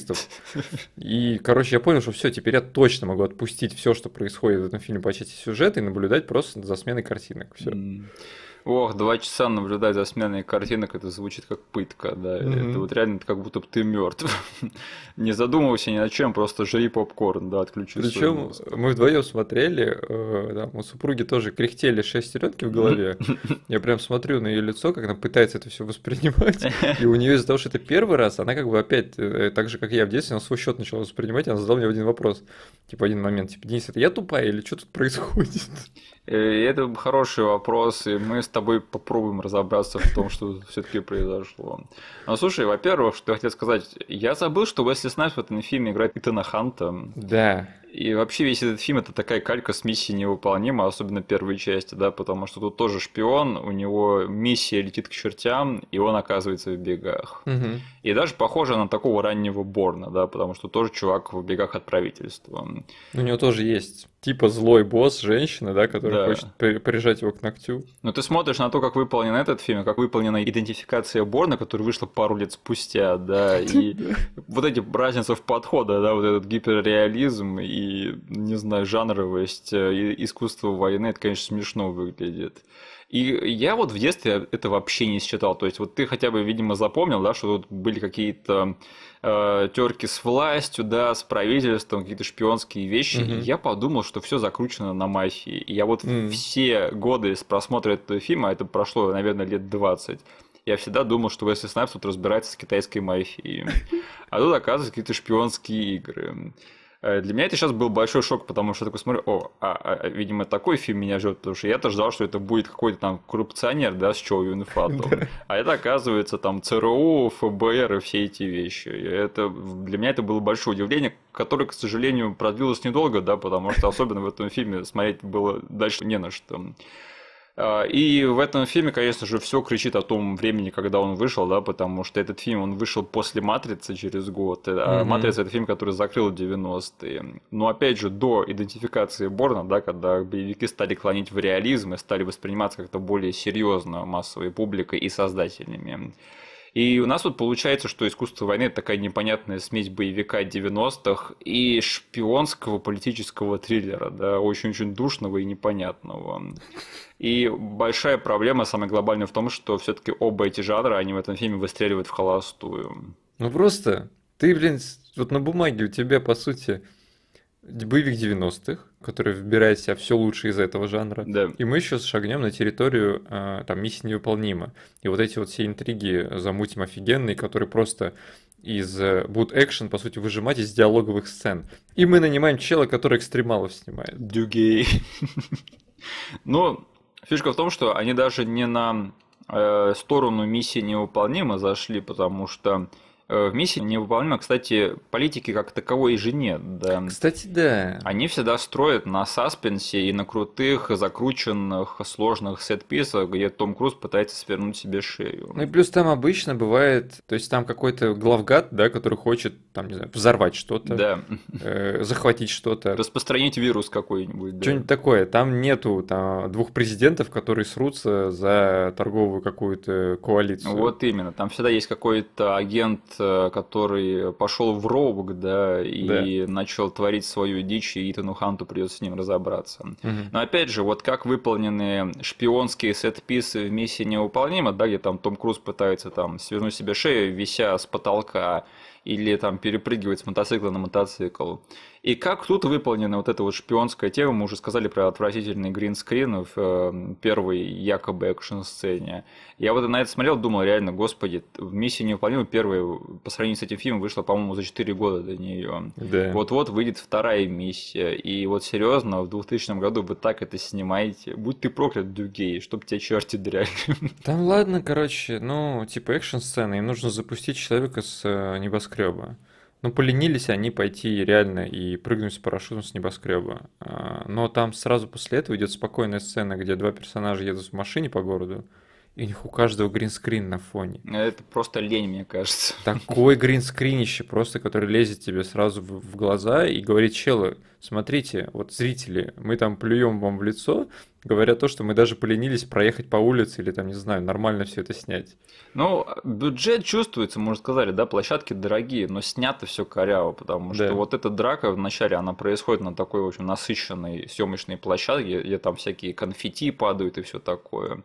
И, короче, я понял, что все, теперь я точно могу отпустить все, что происходит в этом фильме по части сюжета и наблюдать просто за сменой картинок. Все. Mm. Ох, два часа наблюдать за сменой картинок, это звучит как пытка, да. Угу. Mm-hmm. Это вот реально как будто бы ты мертв. [laughs] не задумывайся ни о чем, просто жри попкорн, да, отключи Причем мы вдвоем смотрели, э, там, у супруги тоже кряхтели шестеренки в голове. [laughs] Я прям смотрю на ее лицо, как она пытается это все воспринимать. [laughs] И у нее из-за того, что это первый раз, она как бы опять, э, так же, как я в детстве, она свой счет начала воспринимать, и она задала мне один вопрос. Типа один момент, типа, Денис, это я тупая или что тут происходит? Э, это хороший вопрос, и мы с тобой попробуем разобраться в том, что все-таки произошло. Но слушай, во-первых, что я хотел сказать, я забыл, что Уэсли Снайпс в этом фильме играет Итана Ханта. Да. И вообще весь этот фильм это такая калька с миссией невыполнима, особенно первые части, да, потому что тут тоже шпион, у него миссия летит к чертям, и он оказывается в бегах. Угу. И даже похоже на такого раннего Борна, да, потому что тоже чувак в бегах от правительства. У него тоже есть типа злой босс женщины, да, которая да. хочет прижать его к ногтю. Но ты смотришь на то, как выполнен этот фильм, как выполнена идентификация Борна, которая вышла пару лет спустя, да, [laughs] и вот эти разницы в подхода, да, вот этот гиперреализм и и, не знаю, жанровость, э, и искусство войны, это, конечно, смешно выглядит. И я вот в детстве это вообще не считал. То есть вот ты хотя бы, видимо, запомнил, да, что тут были какие-то э, терки с властью, да, с правительством, какие-то шпионские вещи. Угу. И я подумал, что все закручено на мафии. И я вот угу. все годы с просмотра этого фильма, а это прошло, наверное, лет 20, я всегда думал, что Уэсли Снайпс тут разбирается с китайской мафией. А тут, оказывается, какие-то шпионские игры. Э, для меня это сейчас был большой шок, потому что я такой смотрю, о, а, а, а видимо, такой фильм меня ждет, потому что я-то ждал, что это будет какой-то там коррупционер, да, с Чоу Юнифатом. А это, оказывается, там ЦРУ, ФБР и все эти вещи. это, для меня это было большое удивление, которое, к сожалению, продлилось недолго, да, потому что особенно в этом фильме смотреть было дальше не на что. А, и в этом фильме, конечно же, все кричит о том времени, когда он вышел, да, потому что этот фильм, он вышел после «Матрицы» через год. Э, а mm-hmm. «Матрица» — это фильм, который закрыл 90-е. Но, опять же, до идентификации Борна, да, когда боевики стали клонить в реализм и стали восприниматься как-то более серьезно массовой публикой и создателями. И у нас вот получается, что искусство войны это такая непонятная смесь боевика 90-х и шпионского политического триллера, да, очень-очень душного и непонятного. И большая проблема, самая глобальная в том, что все-таки оба эти жанра, они в этом фильме выстреливают в холостую. Ну просто ты, блин, вот на бумаге у тебя, по сути, боевик 90-х, который выбирает в себя все лучшее из этого жанра. Да. И мы еще шагнем на территорию э, там миссии невыполнима. И вот эти вот все интриги замутим офигенные, которые просто из э, будут экшен, по сути, выжимать из диалоговых сцен. И мы нанимаем чела, который экстремалов снимает. Дюгей. [laughs] Ну, фишка в том, что они даже не на э, сторону миссии невыполнима зашли, потому что Э, в миссии невыполнима, кстати, политики как таковой и же нет. Да. Кстати, да. Они всегда строят на саспенсе и на крутых, закрученных, сложных сетписах, где Том Круз пытается свернуть себе шею. Ну и плюс там обычно бывает, то есть там какой-то главгад, да, который хочет, там, не знаю, взорвать что-то, да. э, захватить что-то. Распространить вирус какой-нибудь. Да. Что-нибудь такое. Там нету там, двух президентов, которые срутся за торговую какую-то коалицию. Вот именно. Там всегда есть какой-то агент Э, который пошел в роубок, да, и да. начал творить свою дичь, и Итану Ханту придется с ним разобраться. Угу. Но опять же, вот как выполнены шпионские сет-писы в миссии невыполнима, да, где там Том Круз пытается там свернуть себе шею, вися с потолка, или там перепрыгивать с мотоцикла на мотоцикл и как тут выполнена вот эта вот шпионская тема, мы уже сказали про отвратительный гринскрин в эм, первой якобы экшн-сцене. Я вот на это смотрел, думал, реально, господи, миссия невыполнима первая, по сравнению с этим фильмом, вышла, по-моему, за 4 года до нее. Да. Вот-вот выйдет вторая миссия. И вот серьезно, в 2000 году вы так это снимаете. Будь ты проклят, Дюгей, чтоб тебя черти дряли. [laughs] Там ладно, короче, ну, типа экшн-сцены, им нужно запустить человека с э, небоскреба. Ну поленились они пойти реально и прыгнуть с парашютом с небоскреба. А, но там сразу после этого идет спокойная сцена, где два персонажа едут в машине по городу, и у них у каждого гринскрин на фоне. Ну, это просто лень, мне кажется. Такой гринскринище просто, который лезет тебе сразу в, глаза и говорит, челы, смотрите, вот зрители, мы там плюем вам в лицо, говоря то, что мы даже поленились проехать по улице или там, не знаю, нормально все это снять. Ну, бюджет чувствуется, мы уже сказали, да, площадки дорогие, но снято все коряво, потому да. что вот эта драка вначале, она происходит на такой очень насыщенной съемочной площадке, где там всякие конфетти падают и все такое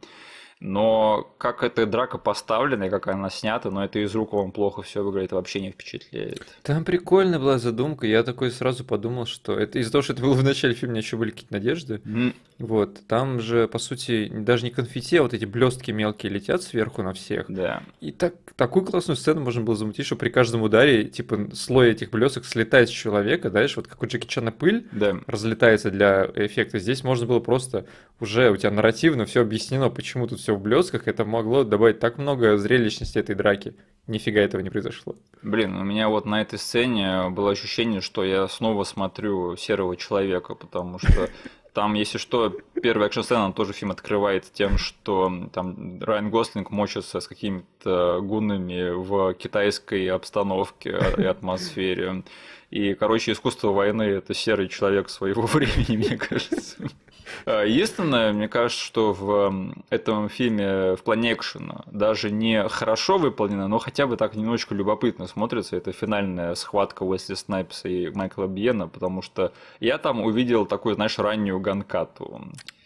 но как эта драка поставлена и как она снята, но это из рук вам плохо все выглядит, вообще не впечатляет. Там прикольная была задумка, я такой сразу подумал, что это из-за того, что это было в начале фильма, у меня еще были какие-то надежды. Mm. Вот, там же, по сути, даже не конфетти, а вот эти блестки мелкие летят сверху на всех. Да. И так, такую классную сцену можно было замутить, что при каждом ударе, типа, слой этих блесток слетает с человека, знаешь, вот как у Джеки Чана пыль да. разлетается для эффекта. Здесь можно было просто уже у тебя нарративно все объяснено, почему тут все в блесках, это могло добавить так много зрелищности этой драки. Нифига этого не произошло. Блин, у меня вот на этой сцене было ощущение, что я снова смотрю серого человека, потому что там, если что, первая экшн-сцена тоже фильм открывает тем, что там Райан Гослинг мочится с какими-то гуннами в китайской обстановке и атмосфере. И, короче, искусство войны – это серый человек своего [laughs] времени, мне кажется. Э, единственное, мне кажется, что в этом фильме в плане экшена даже не хорошо выполнено, но хотя бы так немножечко любопытно смотрится. Это финальная схватка Уэсли Снайпса и Майкла Бьена, потому что я там увидел такую, знаешь, раннюю ганкату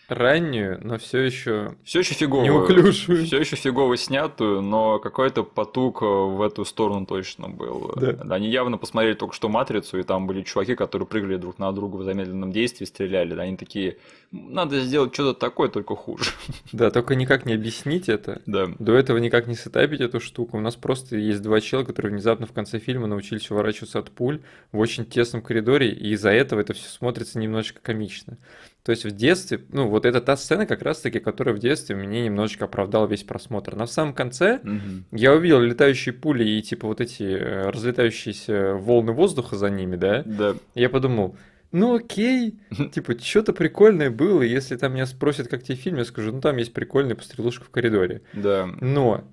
раннюю, но все еще все еще фиговую, неуклюжую, все еще фигово снятую, но какой-то потук э, в эту сторону точно был. Да. Они явно посмотрели только что матрицу, и там были чуваки, которые прыгали друг на друга в замедленном действии, стреляли. Они такие, надо сделать что-то такое, только хуже. [laughs] Да, только никак не объяснить это. Да. До этого никак не сетапить эту штуку. У нас просто есть два чела, которые внезапно в конце фильма научились уворачиваться от пуль в очень тесном коридоре, и из-за этого это все смотрится немножечко комично. То есть в детстве, ну вот это та сцена как раз-таки, которая в детстве мне немножечко оправдала весь просмотр. На самом конце угу. я увидел летающие пули и типа вот эти э, разлетающиеся волны воздуха за ними, да? Да. Я подумал, ну окей, типа, что-то прикольное было, если там меня спросят, как тебе фильм, я скажу, ну там есть прикольная пострелушка в коридоре. Да. Но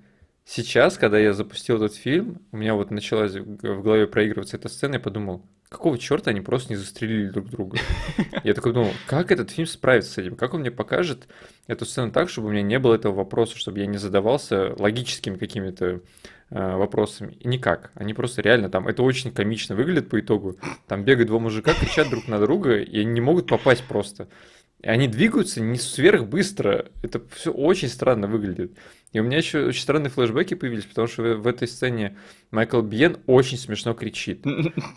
сейчас, когда я запустил этот фильм, у меня вот началась в голове проигрываться эта сцена, я подумал, какого черта они просто не застрелили друг друга? Я такой думал, как этот фильм справится с этим? Как он мне покажет эту сцену так, чтобы у меня не было этого вопроса, чтобы я не задавался логическими какими-то Э, вопросами. никак. Они просто реально там, это очень комично выглядит по итогу. Там бегают два мужика, кричат друг на друга, и они не могут попасть просто. И они двигаются не сверх быстро. Это все очень странно выглядит. И у меня еще очень странные флешбеки появились, потому что в этой сцене Майкл Бьен очень смешно кричит.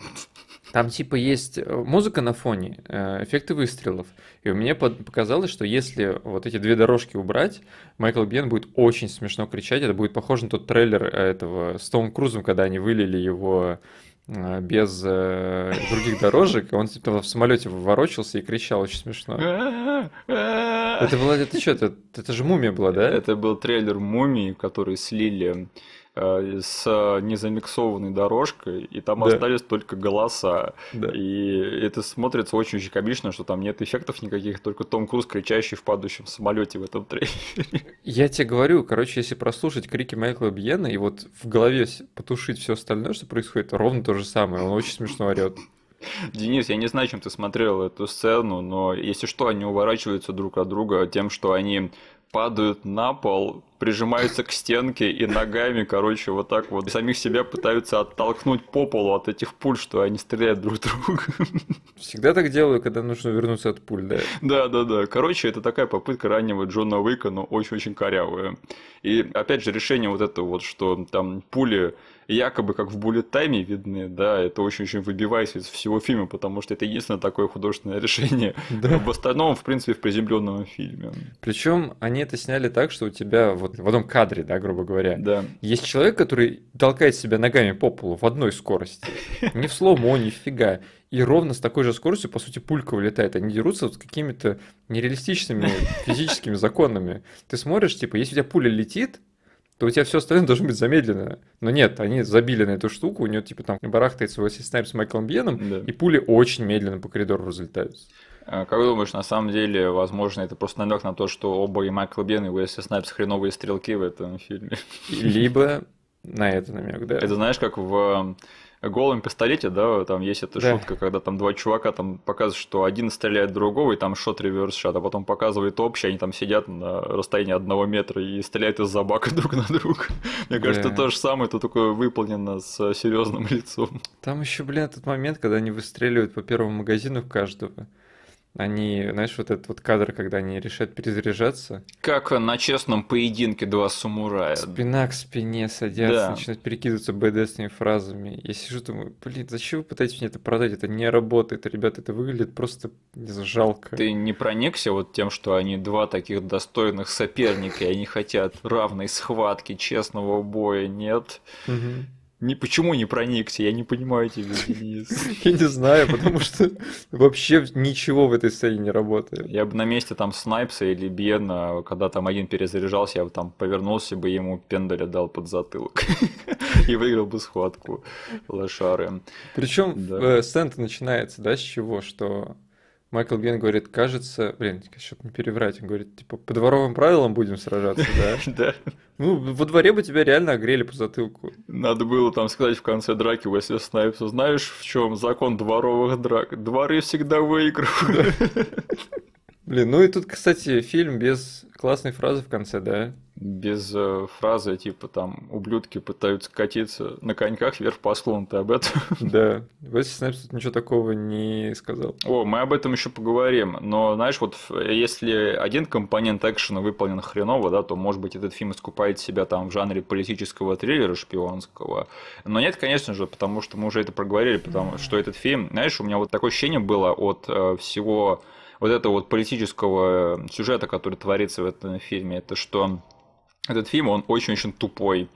[laughs] Там типа есть э, музыка на фоне, э, эффекты выстрелов. И мне показалось, что если вот эти две дорожки убрать, Майкл Бьен будет очень смешно кричать. Это будет похоже на тот трейлер э, этого с Томом Крузом, когда они вылили его без других дорожек, он типа в самолете ворочался и кричал очень смешно. это было, это что, это, это же мумия была, да? Это был трейлер мумии, который слили Э, с незамиксованной дорожкой, и там да. остались только голоса. Да. И это смотрится очень-очень комично, что там нет эффектов никаких, только Том Круз, кричащий в падающем самолете в этом трейлере. Я тебе говорю, короче, если прослушать крики Майкла Бьена и вот в голове потушить все остальное, что происходит, ровно то же самое. Он очень смешно орет. Денис, я не знаю, чем ты смотрел эту сцену, но если что, они уворачиваются друг от друга тем, что они падают на пол, прижимаются к стенке и ногами, короче, вот так вот самих себя пытаются оттолкнуть по полу от этих пуль, что они стреляют друг друга. Всегда так делаю, когда нужно вернуться от пуль, да? Да, да, да. Короче, это такая попытка раннего Джона Уика, но очень-очень корявая. И опять же, решение вот это вот, что там пули якобы как в буллет тайме видны, да, это очень-очень выбивается из всего фильма, потому что это единственное такое художественное [laughs] решение да. в остальном, в принципе, в приземленном фильме. Причем они это сняли так, что у тебя вот вот в одном кадре, да, грубо говоря. Да. Есть человек, который толкает себя ногами по полу в одной скорости. Не в сломо, ни фига. И ровно с такой же скоростью, по сути, пулька вылетает. Они дерутся вот с какими-то нереалистичными [laughs] физическими законами. Ты смотришь, типа, если у тебя пуля летит, то у тебя все остальное должно быть замедлено. Но нет, они забили на эту штуку, у нее типа там барахтается Уэсли Снайп с Майклом Бьеном, да. и пули очень медленно по коридору разлетаются. Э, как думаешь, на самом деле, возможно, это просто намек на то, что оба и Майкл Бен, и Уэсли Снайпс хреновые стрелки в этом фильме. Либо на это намек, да. Это знаешь, как в э, голом пистолете, да, там есть эта да. шутка, когда там два чувака там показывают, что один стреляет другого, и там шот реверс шот, а потом показывает общий, они там сидят на расстоянии одного метра и стреляют из-за бака [laughs] друг на друга. Мне да. кажется, то же самое, это только выполнено с серьезным [laughs] лицом. Там еще, блин, этот момент, когда они выстреливают по первому магазину каждого. Они, знаешь, вот этот вот кадр, когда они решают перезаряжаться. Как на честном поединке два самурая. Спина к спине садятся, да. начинают перекидываться бдсными фразами. Я сижу, думаю, блин, зачем вы пытаетесь мне это продать? Это не работает, ребята, это выглядит просто жалко. Ты не проникся вот тем, что они два таких достойных соперника, и они хотят равной схватки, честного боя, нет? Угу. Не почему не проникся? Я не понимаю тебя, Денис. [laughs] Я не знаю, потому что вообще ничего в этой сцене не работает. Я бы на месте там Снайпса или Бьена, когда там один перезаряжался, я бы там повернулся бы ему пендаля дал под затылок. [laughs] И выиграл бы схватку лошары. Причем э, сцена начинается, да, с чего? Что Майкл Бен говорит, кажется, блин, чтобы не переврать, он говорит, типа, по дворовым правилам будем сражаться, да? [laughs] Да. Ну, во дворе бы тебя реально огрели по затылку. Надо было там сказать в конце драки Уэсли Снайпса, знаешь, в чем закон дворовых драк? Дворы всегда выигрывают. [laughs] Блин, ну и тут, кстати, фильм без классной фразы в конце, да? Без э, фразы типа там ублюдки пытаются катиться на коньках вверх по склону, ты об этом? [laughs] Да, Уэсли Снайпс тут ничего такого не сказал. О, мы об этом еще поговорим, но знаешь, вот если один компонент экшена выполнен хреново, да, то может быть этот фильм искупает себя там в жанре политического триллера шпионского, но нет, конечно же, потому что мы уже это проговорили, потому что этот фильм, знаешь, у меня вот такое ощущение было от э, всего вот этого вот политического э, сюжета, который творится в этом фильме, это что этот фильм, он очень-очень тупой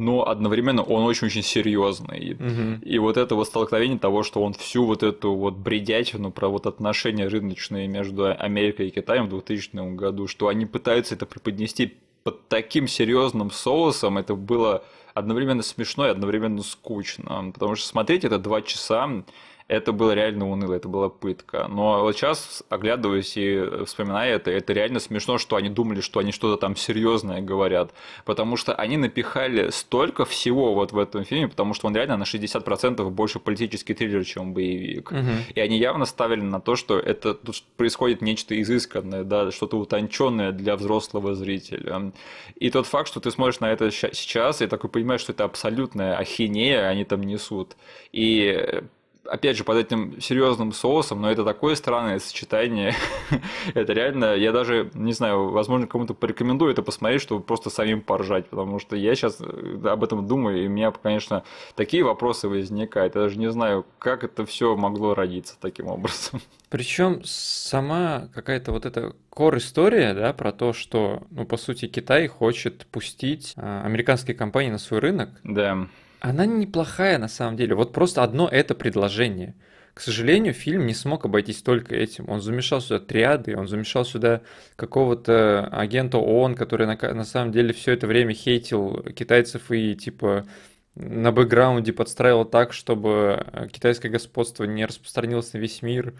но одновременно он очень-очень серьезный. Угу. И вот это вот столкновение того, что он всю вот эту вот бредятину про вот отношения рыночные между Америкой и Китаем в 2000 году, что они пытаются это преподнести под таким серьезным соусом, это было одновременно смешно и одновременно скучно. Потому что смотреть это два часа, это было реально уныло, это была пытка. Но вот сейчас, оглядываясь и вспоминая это, это реально смешно, что они думали, что они что-то там серьезное говорят, потому что они напихали столько всего вот в этом фильме, потому что он реально на 60% больше политический триллер, чем боевик. Угу. И они явно ставили на то, что это тут происходит нечто изысканное, да, что-то утонченное для взрослого зрителя. И тот факт, что ты смотришь на это сейчас и такой понимаешь, что это абсолютная ахинея, они там несут. И э, опять же, под этим серьезным соусом, но это такое странное сочетание. [laughs] это реально, я даже, не знаю, возможно, кому-то порекомендую это посмотреть, чтобы просто самим поржать, потому что я сейчас э, об этом думаю, и у меня, конечно, такие вопросы возникают. Я даже не знаю, как это все могло родиться таким образом. [laughs] Причем сама какая-то вот эта кор-история, да, про то, что, ну, по сути, Китай хочет пустить а, американские компании на свой рынок. Да она неплохая на самом деле. Вот просто одно это предложение. К сожалению, фильм не смог обойтись только этим. Он замешал сюда триады, он замешал сюда какого-то агента ООН, который на, на самом деле все это время хейтил китайцев и типа на бэкграунде подстраивал так, чтобы э, китайское господство не распространилось на весь мир.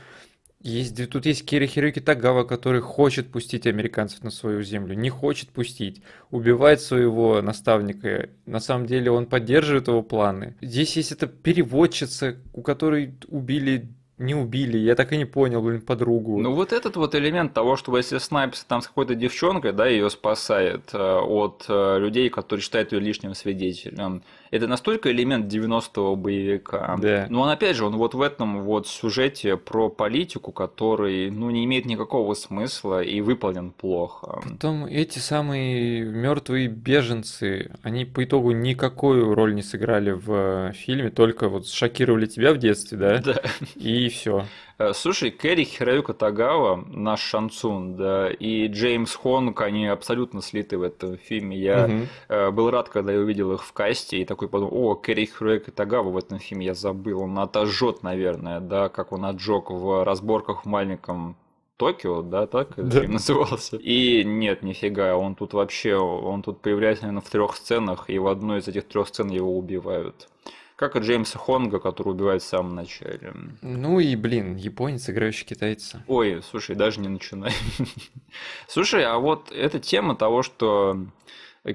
Есть, тут есть Кири Хироки Тагава, который хочет пустить американцев на свою землю, не хочет пустить, убивает своего наставника. На самом деле он поддерживает его планы. Здесь есть эта переводчица, у которой убили не убили, я так и не понял, блин, подругу. Ну вот этот вот элемент того, что если Снайпс там с какой-то девчонкой, да, ее спасает э, от э, людей, которые считают ее лишним свидетелем, это настолько элемент 90-го боевика. Да. Но ну, он, опять же, он вот в этом вот сюжете про политику, который, ну, не имеет никакого смысла и выполнен плохо. Потом эти самые мертвые беженцы, они по итогу никакую роль не сыграли в фильме, только вот шокировали тебя в детстве, да? Да. И все. Э, слушай, Кэрри Хироюка Тагава, наш Шансун, да, и Джеймс Хонг, они абсолютно слиты в этом фильме. Я угу. был рад, когда я увидел их в касте, и такой подумал, о, Кэрри Хироюка Тагава в этом фильме я забыл, он отожжет, наверное, да, как он отжег в разборках в маленьком Токио, да, так [laughs] да. фильм назывался. И нет, нифига, он тут вообще, он тут появляется, наверное, в трех сценах, и в одной из этих трех сцен его убивают как и Джеймса Хонга, который убивает в самом начале. Ну и, блин, японец, играющий китайца. Ой, слушай, даже не начинай. [laughs] Слушай, а вот эта тема того, что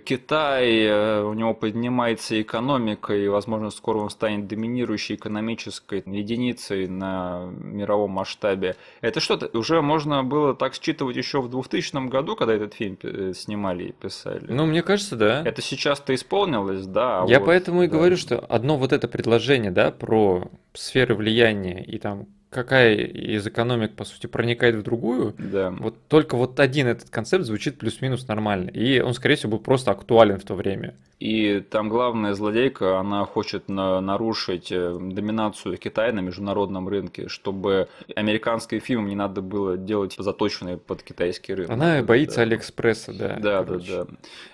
Китай, э, у него поднимается экономика, и, возможно, скоро он станет доминирующей экономической единицей на мировом масштабе. Это что-то уже можно было так считывать еще в 2000 году, когда этот фильм э, снимали и писали. Ну, мне кажется, да. Это сейчас-то исполнилось, да. А Я вот, поэтому и да. говорю, что одно вот это предложение, да, про сферы влияния и там какая из экономик, по сути, проникает в другую, да. вот только вот один этот концепт звучит плюс-минус нормально. И он, скорее всего, был просто актуален в то время. И там главная злодейка, она хочет на, нарушить э, доминацию Китая на международном рынке, чтобы американские фильмы не надо было делать заточенные под китайский рынок. Она боится да. Алиэкспресса, да. Да, короче. да, да.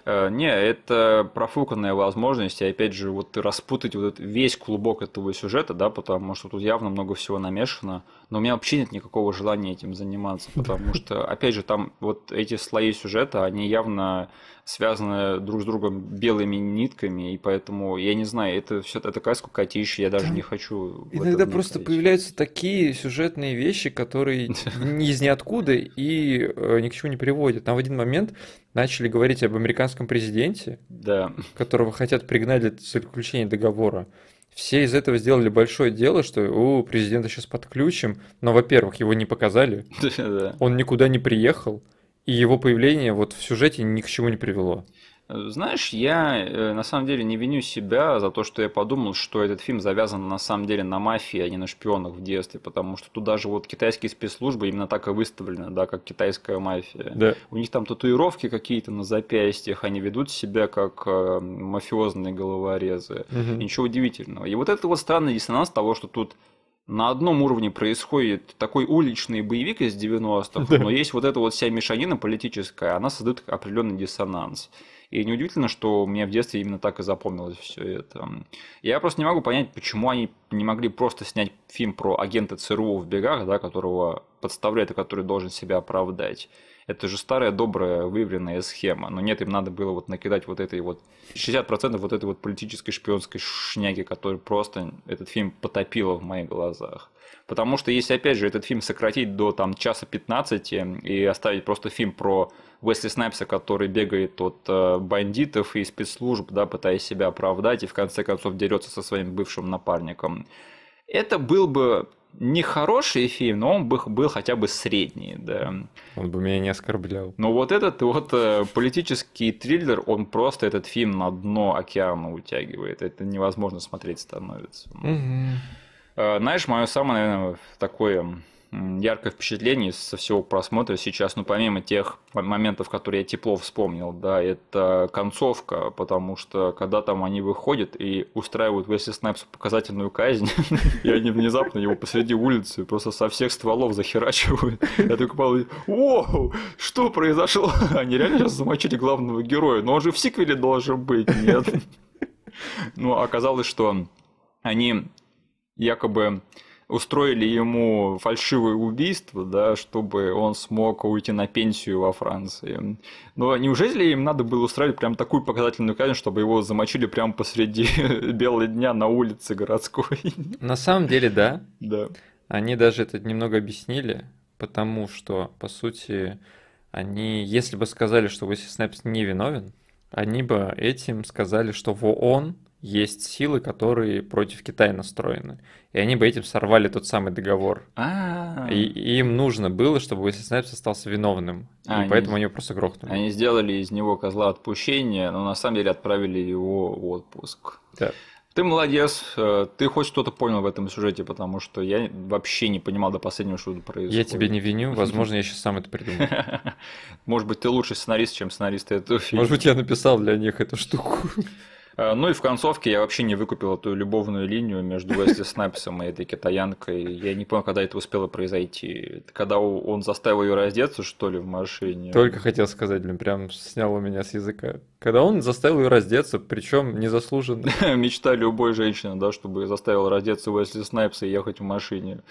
Э, не, это профуканная возможность, и опять же, вот распутать вот этот, весь клубок этого сюжета, да, потому что тут явно много всего намешано, интересно, но у меня вообще нет никакого желания этим заниматься, потому что, опять же, там вот эти слои сюжета, они явно связаны друг с другом белыми нитками, и поэтому, я не знаю, это все такая скукотища, я даже там не хочу... Иногда просто ходить. появляются такие сюжетные вещи, которые [laughs] из ниоткуда и э, ни к чему не приводят. Там в один момент начали говорить об американском президенте, которого хотят пригнать для заключения договора все из этого сделали большое дело, что у президента сейчас подключим, но, во-первых, его не показали, [laughs] он никуда не приехал, и его появление вот в сюжете ни к чему не привело. Знаешь, я э, на самом деле не виню себя за то, что я подумал, что этот фильм завязан на самом деле на мафии, а не на шпионах в детстве, потому что туда же вот китайские спецслужбы именно так и выставлены, да, как китайская мафия. Да. У них там татуировки какие-то на запястьях, они ведут себя как э, мафиозные головорезы. Угу. Ничего удивительного. И вот это вот странный диссонанс того, что тут на одном уровне происходит такой уличный боевик из 90-х, но есть вот эта вот вся мешанина политическая, она создает определенный диссонанс. И неудивительно, что мне в детстве именно так и запомнилось все это. Я просто не могу понять, почему они не могли просто снять фильм про агента ЦРУ в бегах, да, которого подставляет и который должен себя оправдать. Это же старая, добрая, выверенная схема. Но нет, им надо было вот накидать вот этой вот 60% вот этой вот политической шпионской шняги, которая просто этот фильм потопила в моих глазах. Потому что если, опять же, этот фильм сократить до там, часа 15 эм, и оставить просто фильм про Уэсли Снайпса, который бегает от э, бандитов и спецслужб, да, пытаясь себя оправдать и в конце концов дерется со своим бывшим напарником, это был бы не хороший фильм, но он бы был хотя бы средний, да. Он бы меня не оскорблял. Но вот этот вот э, политический триллер, он просто этот фильм на дно океана утягивает. Это невозможно смотреть становится. Угу. Э, знаешь, мое самое, наверное, такое яркое впечатление со всего просмотра сейчас, ну, помимо тех моментов, которые я тепло вспомнил, да, это концовка, потому что когда там они выходят и устраивают Уэсли Снайпсу показательную казнь, [laughs] и они внезапно его посреди улицы просто со всех стволов захерачивают. Я только подумал, о, что произошло? [laughs] Они реально сейчас замочили главного героя, но он же в сиквеле должен быть, нет? [laughs] Ну, оказалось, что они якобы устроили ему фальшивое убийство, да, чтобы он смог уйти на пенсию во Франции. Но неужели им надо было устраивать прям такую показательную казнь, чтобы его замочили прямо посреди [laughs] белого дня на улице городской? На самом деле, да. Да. Они даже это немного объяснили, потому что, по сути, они, если бы сказали, что Уэсли Снайпс не виновен, они бы этим сказали, что он есть силы, которые против Китая настроены. И они бы этим сорвали тот самый договор. а И, им нужно было, чтобы Уэсли Снайпс остался виновным. А, и они, поэтому они его просто грохнули. Они сделали из него козла отпущения, но на самом деле отправили его в отпуск. Да. Ты молодец, э, ты хоть что-то понял в этом сюжете, потому что я вообще не понимал до последнего, что тут происходит. Я тебе не виню, [laughs] возможно, я сейчас сам это придумал. [laughs] Может быть, ты лучший сценарист, чем сценаристы этого фильма. Может быть, я написал для них эту штуку. [laughs] Э, ну и в концовке я вообще не выкупил эту любовную линию между Уэсли [laughs] Снайпсом и этой китаянкой. Я не понял, когда это успело произойти. Это когда он заставил ее раздеться, что ли, в машине. Только хотел сказать, блин, прям снял у меня с языка. Когда он заставил ее раздеться, причем незаслуженно. [laughs] Мечта любой женщины, да, чтобы заставил раздеться Уэсли Снайпса и ехать в машине.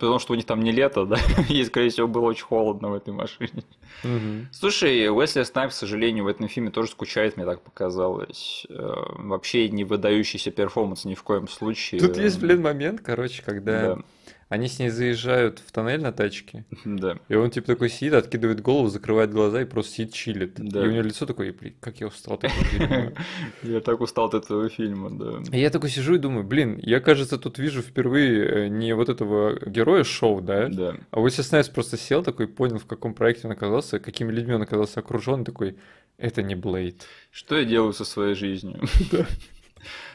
Потому что у них там не лето, да, [laughs] и, скорее всего, было очень холодно в этой машине. Угу. Слушай, Уэсли Снайп, к сожалению, в этом фильме тоже скучает, мне так показалось. Э, вообще не выдающийся перформанс ни в коем случае. Тут есть, блин, момент, короче, когда... Да они с ней заезжают в тоннель на тачке. Да. И он типа такой сидит, откидывает голову, закрывает глаза и просто сидит, чилит. Да. И у него лицо такое, блин, как я устал от этого фильма. [laughs] Я так устал от этого фильма, да. И я такой сижу и думаю, блин, я, кажется, тут вижу впервые э, не вот этого героя шоу, да? Да. А вот сейчас Снайс просто сел такой, понял, в каком проекте он оказался, какими людьми он оказался окружен, такой, это не Блейд. Что я делаю со своей жизнью? [laughs] Да.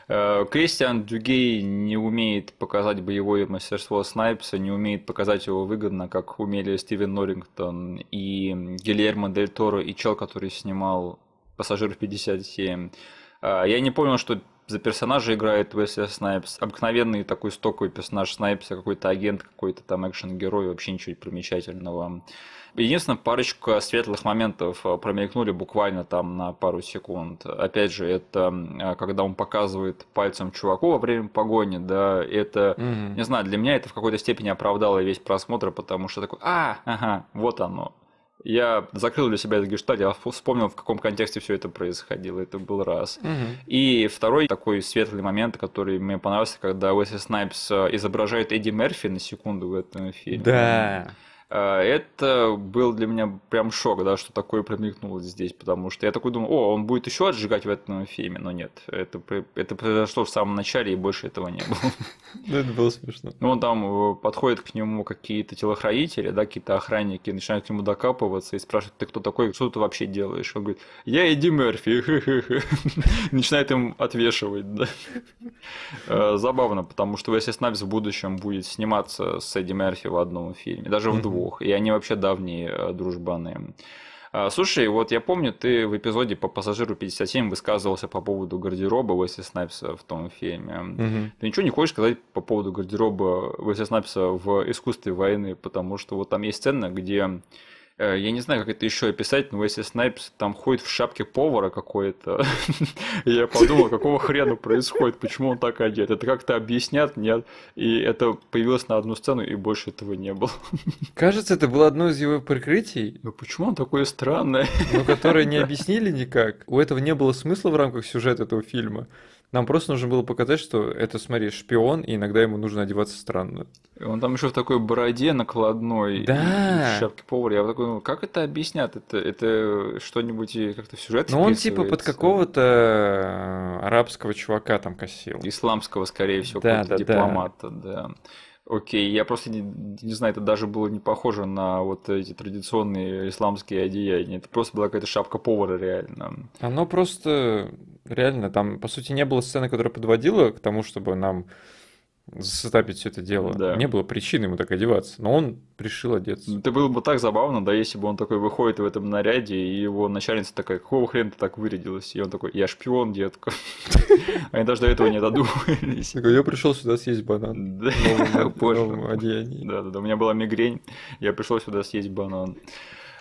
Э, Кристиан Дюгей не умеет показать боевое мастерство Снайпса, не умеет показать его выгодно, как умели Стивен Норрингтон и Гильермо Дель Торо и чел, который снимал «Пассажир 57». Э, я не понял, что за персонажа играет Уэсли Снайпс. Обыкновенный такой стоковый персонаж Снайпса, какой-то агент, какой-то там экшен-герой, вообще ничего примечательного. Единственное, парочка светлых моментов э, промелькнули буквально там на пару секунд. Опять же, это э, когда он показывает пальцем чуваку во время погони, да, это, mm не знаю, для меня это в какой-то степени оправдало весь просмотр, потому что такой, а, ага, вот оно. Я закрыл для себя этот гештальт, я вспомнил, в каком контексте все это происходило. Это был раз. Угу. И второй такой светлый момент, который мне понравился, когда Уэсли Снайпс э, изображает Эдди Мерфи на секунду в этом фильме. Да. Э, это был для меня прям шок, да, что такое промелькнулось здесь, потому что я такой думал, о, он будет еще отжигать в этом фильме, но нет, это, это произошло в самом начале, и больше этого не было. Ну, [laughs] это было смешно. Ну, Он там э, подходит к нему какие-то телохранители, да, какие-то охранники, начинают к нему докапываться и спрашивают, ты кто такой, что ты вообще делаешь? Он говорит, я Эдди Мерфи, [laughs] начинает им отвешивать, да. Э, забавно, потому что если Снайпс в будущем будет сниматься с Эдди Мерфи в одном фильме, даже в двух двух, и они вообще давние э, дружбаны. А, слушай, вот я помню, ты в эпизоде по пассажиру 57 высказывался по поводу гардероба Уэсли Снайпса в том фильме. Угу. Ты ничего не хочешь сказать по поводу гардероба Уэсли Снайпса в искусстве войны, потому что вот там есть сцена, где Э, я не знаю, как это еще описать, но если Снайпс там ходит в шапке повара какой-то. [laughs] Я подумал, какого хрена происходит, почему он так одет. Это как-то объяснят, нет? И это появилось на одну сцену, и больше этого не было. [laughs] Кажется, это было одно из его прикрытий. Ну почему он такое странное? Ну, которое не [laughs] объяснили никак. У этого не было смысла в рамках сюжета этого фильма. Нам просто нужно было показать, что это, смотри, шпион, и иногда ему нужно одеваться странно. И он там еще в такой бороде накладной, да. и, и шапке повара. Я вот такой, ну как это объяснят? Это, это что-нибудь как-то в сюжет Ну он типа под какого-то э, арабского чувака там косил. Исламского, скорее всего, да, какого-то да, дипломата, да. да. Окей, я просто не, не знаю, это даже было не похоже на вот эти традиционные исламские одеяния. Это просто была какая-то шапка повара реально. Оно просто реально там, по сути, не было сцены, которая подводила к тому, чтобы нам засетапить все это дело. Да. Не было причины ему так одеваться, но он решил одеться. Это было бы так забавно, да, если бы он такой выходит в этом наряде, и его начальница такая, какого хрена ты так вырядилась? И он такой, я шпион, детка. [laughs] Они даже до этого не додумались. я пришел сюда съесть банан. [laughs] [laughs] Да, да, да, у меня была мигрень, я пришел сюда съесть банан.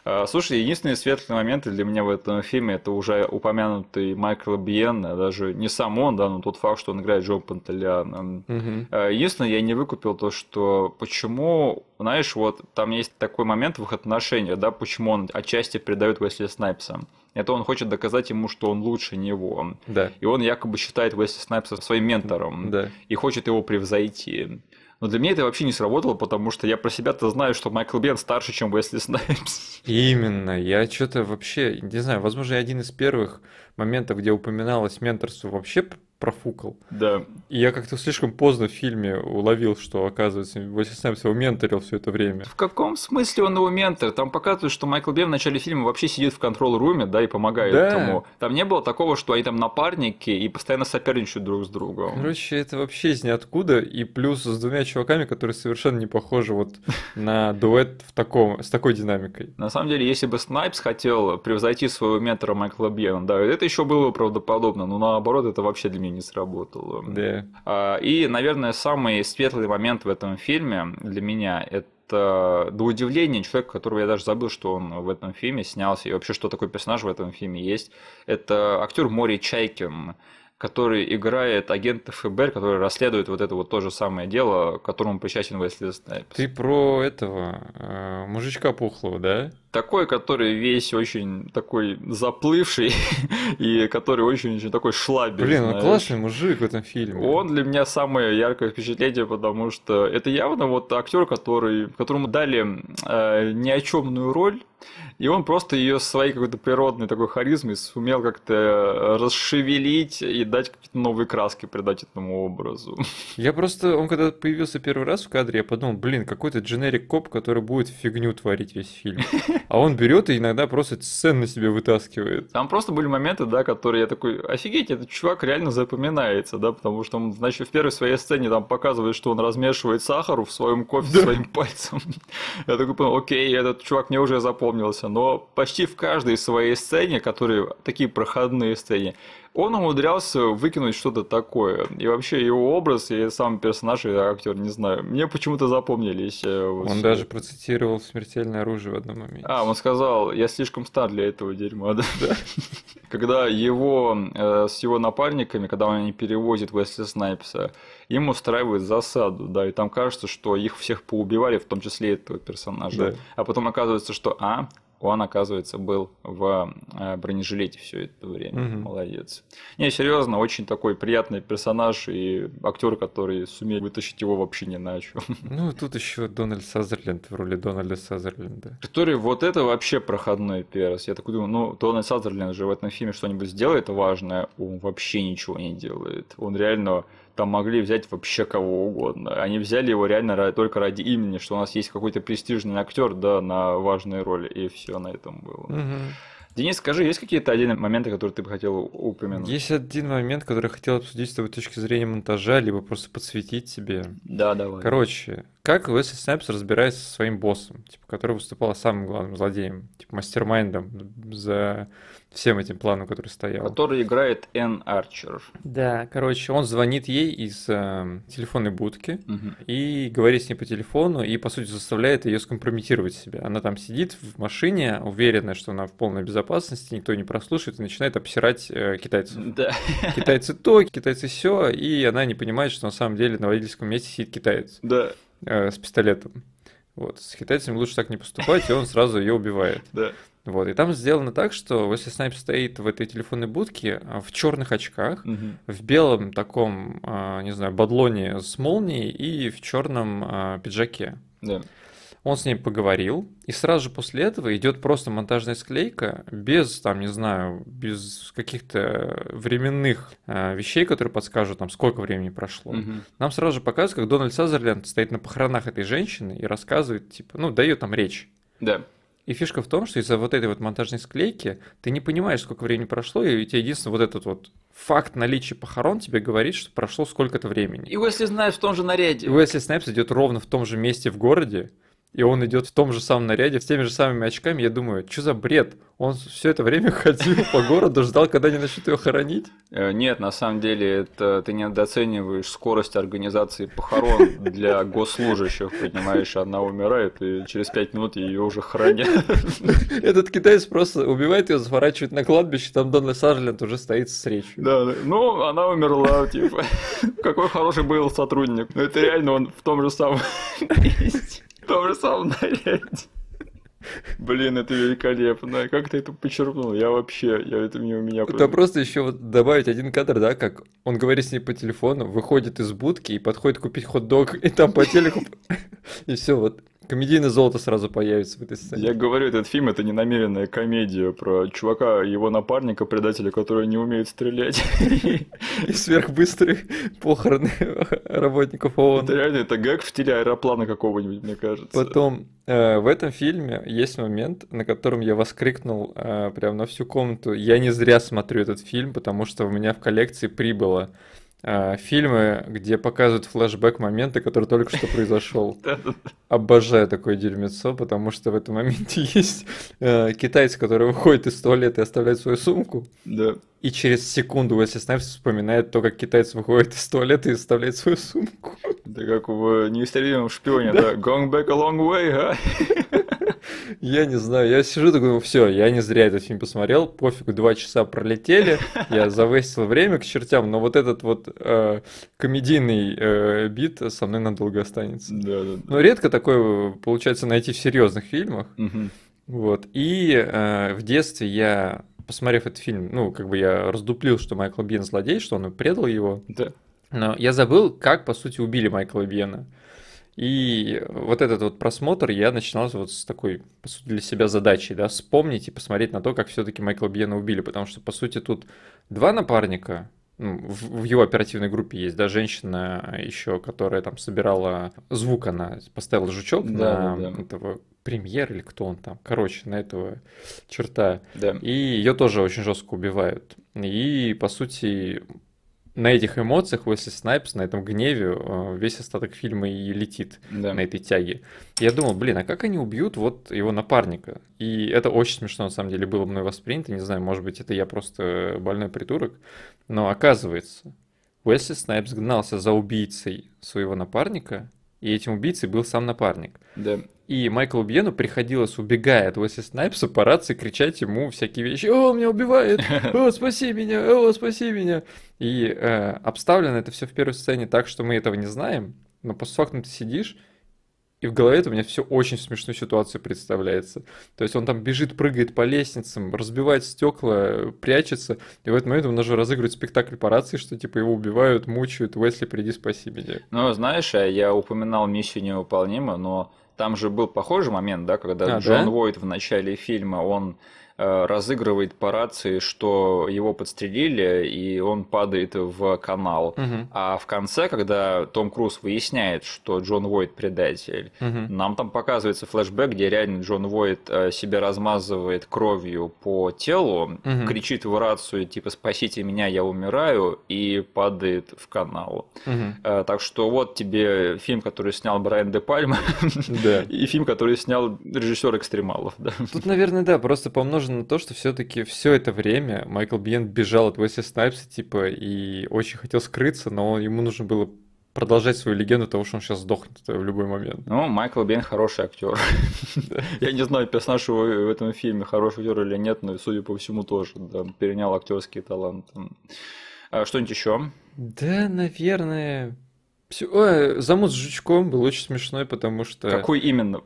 Э, слушай, единственные светлые моменты для меня в этом фильме это уже упомянутый Майкл Биен, а даже не сам он, да, но тот факт, что он играет Джо Пантелеана. Угу. Э, единственное, я не выкупил то, что почему, знаешь, вот там есть такой момент в их отношениях, да, почему он отчасти предает Уэсли Снайпса. Это он хочет доказать ему, что он лучше него. Да. И он якобы считает Уэсли Снайпса своим ментором. Да. И хочет его превзойти. Но для меня это вообще не сработало, потому что я про себя-то знаю, что Майкл Бен старше, чем Уэсли Снайпс. Именно. Я что-то вообще, не знаю, возможно, я один из первых моментов, где упоминалось менторство вообще профукал. Да. И я как-то слишком поздно в фильме уловил, что, оказывается, Уэсли Снайпс его менторил все это время. В каком смысле он его ментор? Там показывают, что Майкл Бей в начале фильма вообще сидит в контрол-руме, да, и помогает да. ему. Там не было такого, что они там напарники и постоянно соперничают друг с другом. Короче, это вообще из ниоткуда, и плюс с двумя чуваками, которые совершенно не похожи вот [laughs] на дуэт в таком, с такой динамикой. На самом деле, если бы Снайпс хотел превзойти своего ментора Майкла Бьена, да, это еще было правдоподобно, но наоборот, это вообще для меня не сработало. Да. А, и, наверное, самый светлый момент в этом фильме для меня – это это до удивления человек, которого я даже забыл, что он в этом фильме снялся, и вообще, что такой персонаж в этом фильме есть. Это актер Мори Чайкин, который играет агента ФБР, который расследует вот это вот то же самое дело, которому причастен Уэсли Снайпс. Ты про этого э, мужичка пухлого, да? Такой, который весь очень такой заплывший [laughs] и который очень-очень такой шлабер. Блин, он классный мужик в этом фильме. Он для меня самое яркое впечатление, потому что это явно вот актер, который, которому дали э, ни роль, и он просто ее своей какой-то природной такой харизмой сумел как-то э, расшевелить и дать какие-то новые краски, придать этому образу. [laughs] Я просто, он когда появился первый раз в кадре, я подумал, блин, какой-то дженерик коп, который будет фигню творить весь фильм. [laughs] А он берет и иногда просто сцен на себе вытаскивает. Там просто были моменты, да, которые я такой, офигеть, этот чувак реально запоминается, да, потому что он, значит, в первой своей сцене там показывает, что он размешивает сахару в своем кофе да. своим пальцем. [laughs] Я такой понял, окей, этот чувак мне уже запомнил запомнился, но почти в каждой своей сцене, которые такие проходные сцены он умудрялся выкинуть что-то такое. И вообще его образ и сам персонаж и актер, не знаю, мне почему-то запомнились. Э, вот он все. даже процитировал «Смертельное оружие» в одном моменте. А, он сказал, я слишком стар для этого дерьма, да. [laughs] Когда его э, с его напарниками, когда он они перевозят Уэсли Снайпса, им устраивают засаду, да, и там кажется, что их всех поубивали, в том числе этого персонажа. А потом оказывается, что, а, он, оказывается, был в э, бронежилете все это время. Угу. Молодец. Не, серьезно, очень такой приятный персонаж и актер, который сумел вытащить его вообще не начал. [laughs] Ну, тут еще Дональд Сазерленд в роли Дональда Сазерленда. Который вот это вообще проходной перс. Я такой думаю, ну, Дональд Сазерленд же в этом фильме что-нибудь сделает важное, он вообще ничего не делает. Он реально там могли взять вообще кого угодно. Они взяли его реально только ради имени, что у нас есть какой-то престижный актер, да, на важные роли, и все на этом было. Угу. Денис, скажи, есть какие-то отдельные моменты, которые ты бы хотел упомянуть? Есть один момент, который я хотел обсудить с тобой с точки зрения монтажа, либо просто подсветить тебе. Да, давай. Короче, как Уэсли Снайпс разбирается со своим боссом, типа, который выступал самым главным злодеем, типа, мастер-майндом за всем этим плану, который стоял. Который играет Энн Арчер. Да, короче, он звонит ей из э, телефонной будки угу. и говорит с ней по телефону и, по сути, заставляет ее скомпрометировать себя. Она там сидит в машине, уверенная, что она в полной безопасности, никто не прослушает, и начинает обсирать э, китайцев. Да. Китайцы то, китайцы все, и она не понимает, что на самом деле на водительском месте сидит китаец. Да. Э, с пистолетом. Вот, с хитателем лучше так не поступать, и он сразу ее убивает. [laughs] Да. Вот, и там сделано так, что если снайп стоит в этой телефонной будке а, в черных очках, угу. в белом таком, а, не знаю, бадлоне с молнией и в черном а, пиджаке. Да он с ней поговорил, и сразу же после этого идет просто монтажная склейка, без, там, не знаю, без каких-то временных э, вещей, которые подскажут, там, сколько времени прошло. Угу. Нам сразу же показывают, как Дональд Сазерленд стоит на похоронах этой женщины и рассказывает, типа, ну, дает там речь. Да. И фишка в том, что из-за вот этой вот монтажной склейки ты не понимаешь, сколько времени прошло, и у тебя единственное вот этот вот факт наличия похорон тебе говорит, что прошло сколько-то времени. И Уэсли Снайпс в том же наряде. И Уэсли Снайпс идет ровно в том же месте в городе, и он идет в том же самом наряде, с теми же самыми очками, я думаю, что за бред? Он все это время [laughs] ходил по городу, ждал, когда они начнут ее хоронить? Э, нет, на самом деле, это ты недооцениваешь скорость организации похорон для [laughs] госслужащих, понимаешь, она умирает, и через пять минут ее уже хоронят. [laughs] Этот китаец просто убивает ее, заворачивает на кладбище, там Донна Сажленд уже стоит с речью. Да, ну, она умерла, типа. Какой хороший был сотрудник. Но это реально он в том же самом месте том же самом наряде. Блин, это великолепно. Как ты это почерпнул? Я вообще, я это не у меня. Это просто еще вот добавить один кадр, да, как он говорит с ней по телефону, выходит из будки и подходит купить хот-дог, и там по телеку. [laughs] И все, вот Комедийное золото сразу появится в этой сцене. Я говорю, этот фильм это не намеренная комедия про чувака, его напарника, предателя, который не умеет стрелять. [laughs] И сверхбыстрые похороны работников ООН. Это реально, это гэг в стиле аэроплана какого-нибудь, мне кажется. Потом, э, в этом фильме есть момент, на котором я воскликнул э, прямо на всю комнату. Я не зря смотрю этот фильм, потому что у меня в коллекции прибыло а, фильмы, где показывают флешбэк момента, который только что произошел. [laughs] Обожаю такое дерьмецо, потому что в этом моменте [laughs] есть э, китайцы, который выходит из туалета и оставляет свою сумку. Да. И через секунду Уэсли Снайпс вспоминает то, как китайцы выходит из туалета и оставляет свою сумку. Да как в э, неистребимом шпионе, да? Going back a long way, а? [laughs] Я не знаю, я сижу такой, ну все, я не зря этот фильм посмотрел, пофигу, два часа пролетели, я завестил время к чертям, но вот этот вот э, комедийный э, бит со мной надолго останется. Да, да, да. Но редко такое получается найти в серьезных фильмах. Угу. Вот. И э, в детстве я, посмотрев этот фильм, ну, как бы я раздуплил, что Майкл Бен злодей, что он предал его. Да. Но я забыл, как, по сути, убили Майкла Бена. И вот этот вот просмотр я начинал вот с такой, по сути, для себя задачей, да, вспомнить и посмотреть на то, как все-таки Майкла Бьена убили, потому что, по сути, тут два напарника, ну, в его оперативной группе есть, да, женщина еще, которая там собирала звук, она поставила жучок да, на да, да. этого премьер или кто он там, короче, на этого черта. Да. И ее тоже очень жестко убивают. И, по сути, на этих эмоциях Уэсли Снайпс, на этом гневе э, весь остаток фильма и летит да. на этой тяге. Я думал, блин, а как они убьют вот его напарника? И это очень смешно, на самом деле, было мной воспринято. Не знаю, может быть, это я просто больной придурок. Но оказывается, Уэсли Снайпс гнался за убийцей своего напарника, и этим убийцей был сам напарник. Да. И Майклу Бьену приходилось, убегая от Уэсли Снайпса, по рации кричать ему всякие вещи. «О, меня убивает! [laughs] О, спаси меня! О, спаси меня!» И э, обставлено это все в первой сцене так, что мы этого не знаем, но постфактум ты сидишь, и в голове это у меня все очень смешную ситуацию представляется. То есть он там бежит, прыгает по лестницам, разбивает стекла, прячется. И в этот момент он уже разыгрывает спектакль по рации, что типа его убивают, мучают, Уэсли, приди, спаси меня. Ну, знаешь, э, я упоминал миссию невыполнима, но там же был похожий момент, да, когда а, Джон да? Войт в начале фильма, он Э, разыгрывает по рации, что его подстрелили, и он падает в канал. Угу. А в конце, когда Том Круз выясняет, что Джон Войт предатель, угу. нам там показывается флешбэк, где реально Джон Войт э, себя размазывает кровью по телу, угу. кричит в рацию, типа, спасите меня, я умираю, и падает в канал. Угу. Так что вот тебе фильм, который снял Брайан Де Пальма, да. [laughs] и фильм, который снял режиссер экстремалов. Да. Тут, наверное, да, просто помножить похоже на то, что все-таки все это время Майкл Биен бежал от Уэсли Снайпса, типа, и очень хотел скрыться, но ему нужно было продолжать свою легенду того, что он сейчас сдохнет в любой момент. Ну, Майкл Бен хороший актер. [laughs] Я не знаю, персонаж его в этом фильме хороший актер или нет, но, судя по всему, тоже перенял актерский талант а Что-нибудь еще? Да, наверное, все, ой, замут с жучком был очень смешной, потому что... Какой именно?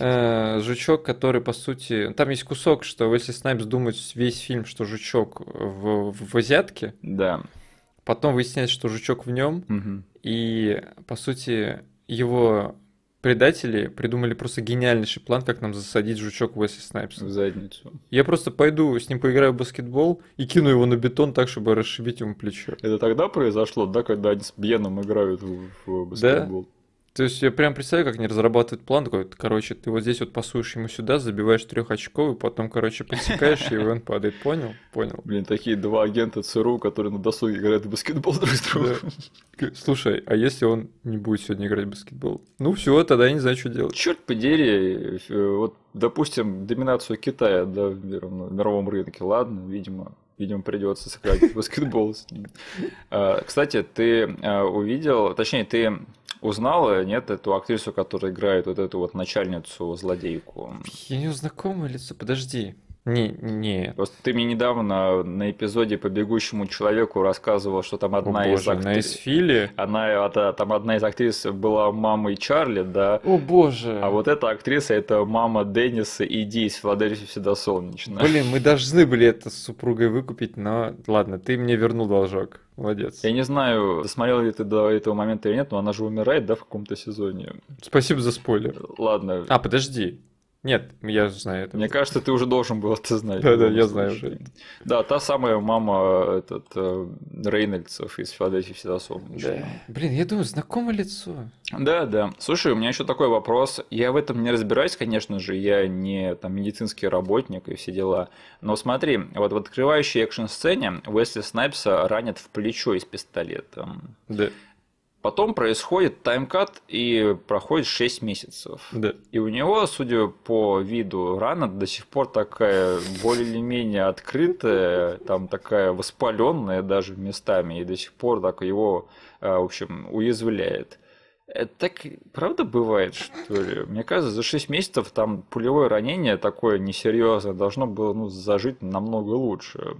Э, жучок, который, по сути... Там есть кусок, что если Снайпс думает весь фильм, что жучок в, в, в азиатке. Да. Потом выясняется, что жучок в нем. Угу. И, по сути, его предатели придумали просто гениальнейший план, как нам засадить жучок Уэсли Снайпса. В задницу. Я просто пойду с ним поиграю в баскетбол и кину его на бетон так, чтобы расшибить ему плечо. Это тогда произошло, да, когда они с Бьеном играют в, в баскетбол? Да. То есть я прям представляю, как они разрабатывают план такой, короче, ты вот здесь вот пасуешь ему сюда, забиваешь трех очков и потом, короче, подсекаешь, и он падает. Понял? Понял. Блин, такие два агента ЦРУ, которые на досуге играют в баскетбол друг с другом. Да. Слушай, а если он не будет сегодня играть в баскетбол? Ну все, тогда я не знаю, что делать. Черт подери, э, вот, допустим, доминацию Китая да, в мировом рынке, ладно, видимо, видимо, придется сыграть в баскетбол с ним. [laughs] А, кстати, ты а, увидел, точнее, ты узнала, нет, эту актрису, которая играет вот эту вот начальницу злодейку? Я не знакомое лицо, подожди. Не, не. Просто ты мне недавно на эпизоде по бегущему человеку рассказывал, что там одна О, из боже, актрис. На Эсфиле. Она, это, там одна из актрис была мамой Чарли, да. О боже. А вот эта актриса это мама Денниса и Ди из Филадельфии всегда солнечно. Блин, мы должны были это с супругой выкупить, но ладно, ты мне вернул должок. Молодец. Я не знаю, досмотрел ли ты до этого момента или нет, но она же умирает, да, в каком-то сезоне. Спасибо за спойлер. Ладно. А, подожди. Нет, я знаю это. Мне кажется, ты уже должен был это знать. Да, да, я знаю уже. Да, та самая мама этот э, Рейнольдсов из Филадельфии всегда солнечная. Да. Блин, я думаю, знакомое лицо. Да, да. Слушай, у меня еще такой вопрос. Я в этом не разбираюсь, конечно же, я не там медицинский работник и все дела. Но смотри, вот в открывающей экшн-сцене Уэсли Снайпса ранят в плечо из пистолета. Да. Потом происходит таймкат и проходит 6 месяцев. Да. И у него, судя по виду рана, до сих пор такая более или менее открытая, там такая воспаленная даже местами, и до сих пор так его, а, в общем, уязвляет. Это так правда бывает, что ли? Мне кажется, за 6 месяцев там пулевое ранение такое несерьезное должно было ну, зажить намного лучше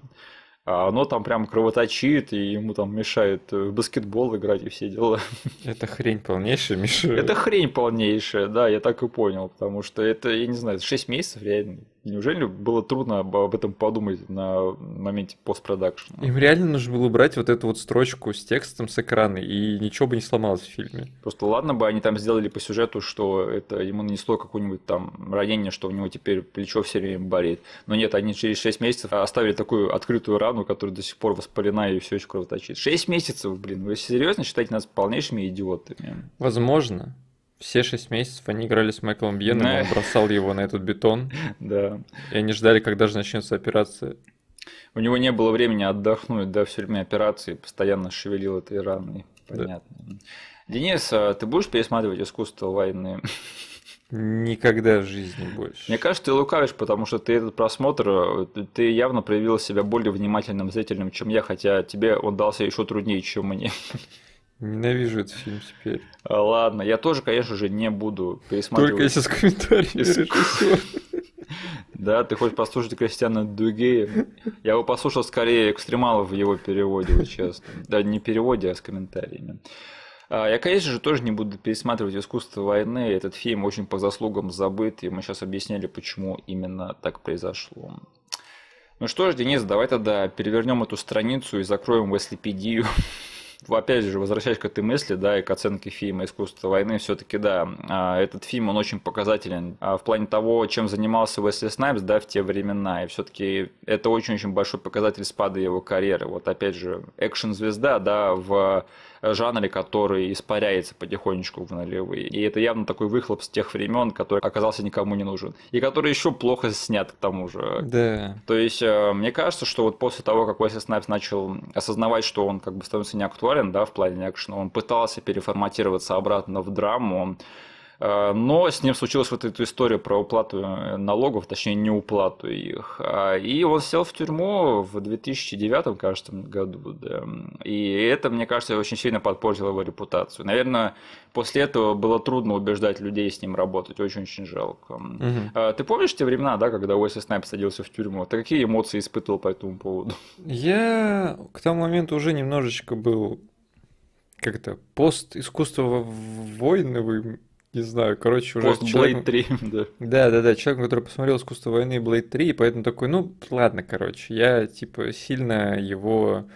а оно там прям кровоточит, и ему там мешает э, в баскетбол играть и все дела. [laughs] Это хрень полнейшая, Миша. Это хрень полнейшая, да, я так и понял, потому что это, я не знаю, 6 месяцев реально неужели было трудно об, этом подумать на моменте постпродакшн? Им реально нужно было убрать вот эту вот строчку с текстом с экрана, и ничего бы не сломалось в фильме. Просто ладно бы они там сделали по сюжету, что это ему нанесло какое-нибудь там ранение, что у него теперь плечо все время болит. Но нет, они через 6 месяцев оставили такую открытую рану, которая до сих пор воспалена и все еще кровоточит. 6 месяцев, блин, вы серьезно считаете нас полнейшими идиотами? Возможно все шесть месяцев они играли с Майклом Бьеном, он бросал его на этот бетон. [laughs] Да. И они ждали, когда же начнется операция. У него не было времени отдохнуть, да, все время операции, постоянно шевелил этой раной. Понятно. Денис, а ты будешь пересматривать искусство войны? Никогда в жизни больше. Мне кажется, ты лукавишь, потому что ты этот просмотр, ты явно проявил себя более внимательным зрителем, чем я, хотя тебе он дался еще труднее, чем мне. [laughs] Ненавижу этот фильм теперь. А, ладно, я тоже, конечно же, не буду пересматривать. Только если с комментариями [laughs] Да, ты хочешь послушать Кристиана Дугея? Я его послушал скорее экстремалов в его переводе вот сейчас. Да, не переводе, а с комментариями. А, я, конечно же, тоже не буду пересматривать «Искусство войны». Этот фильм очень по заслугам забыт, и мы сейчас объясняли, почему именно так произошло. Ну что ж, Денис, давай тогда перевернем эту страницу и закроем Веслипедию опять же, возвращаясь к этой мысли, да, и к оценке фильма «Искусство войны», все-таки, да, а, этот фильм, он очень показателен а, в плане того, чем занимался Уэсли Снайпс, да, в те времена, и все-таки это очень-очень большой показатель спада его карьеры. Вот, опять же, экшн-звезда, да, в жанре, который испаряется потихонечку в нулевые. И это явно такой выхлоп с тех времен, который оказался никому не нужен. И который еще плохо снят к тому же. Да. То есть, э, мне кажется, что вот после того, как Уэсли Снайпс начал осознавать, что он как бы становится неактуальным, актуален, да, в плане экшена. Он пытался переформатироваться обратно в драму, он Э, но с ним случилась вот эта история про уплату э, налогов, точнее не уплату их. А, и он сел в тюрьму в 2009, кажется, году. Да. И это, мне кажется, очень сильно подпортило его репутацию. Наверное, после этого было трудно убеждать людей с ним работать. Очень-очень жалко. Угу. Ты помнишь те времена, да, когда Уэсли Снайп садился в тюрьму? Ты какие эмоции испытывал по этому поводу? Я к тому моменту уже немножечко был как-то пост искусства войновым не знаю, короче, уже... Пост человек... Blade [laughs] 3, да. Да, да, да, человек, который посмотрел «Искусство войны» и Blade 3, и поэтому такой, ну, ладно, короче, я, типа, сильно его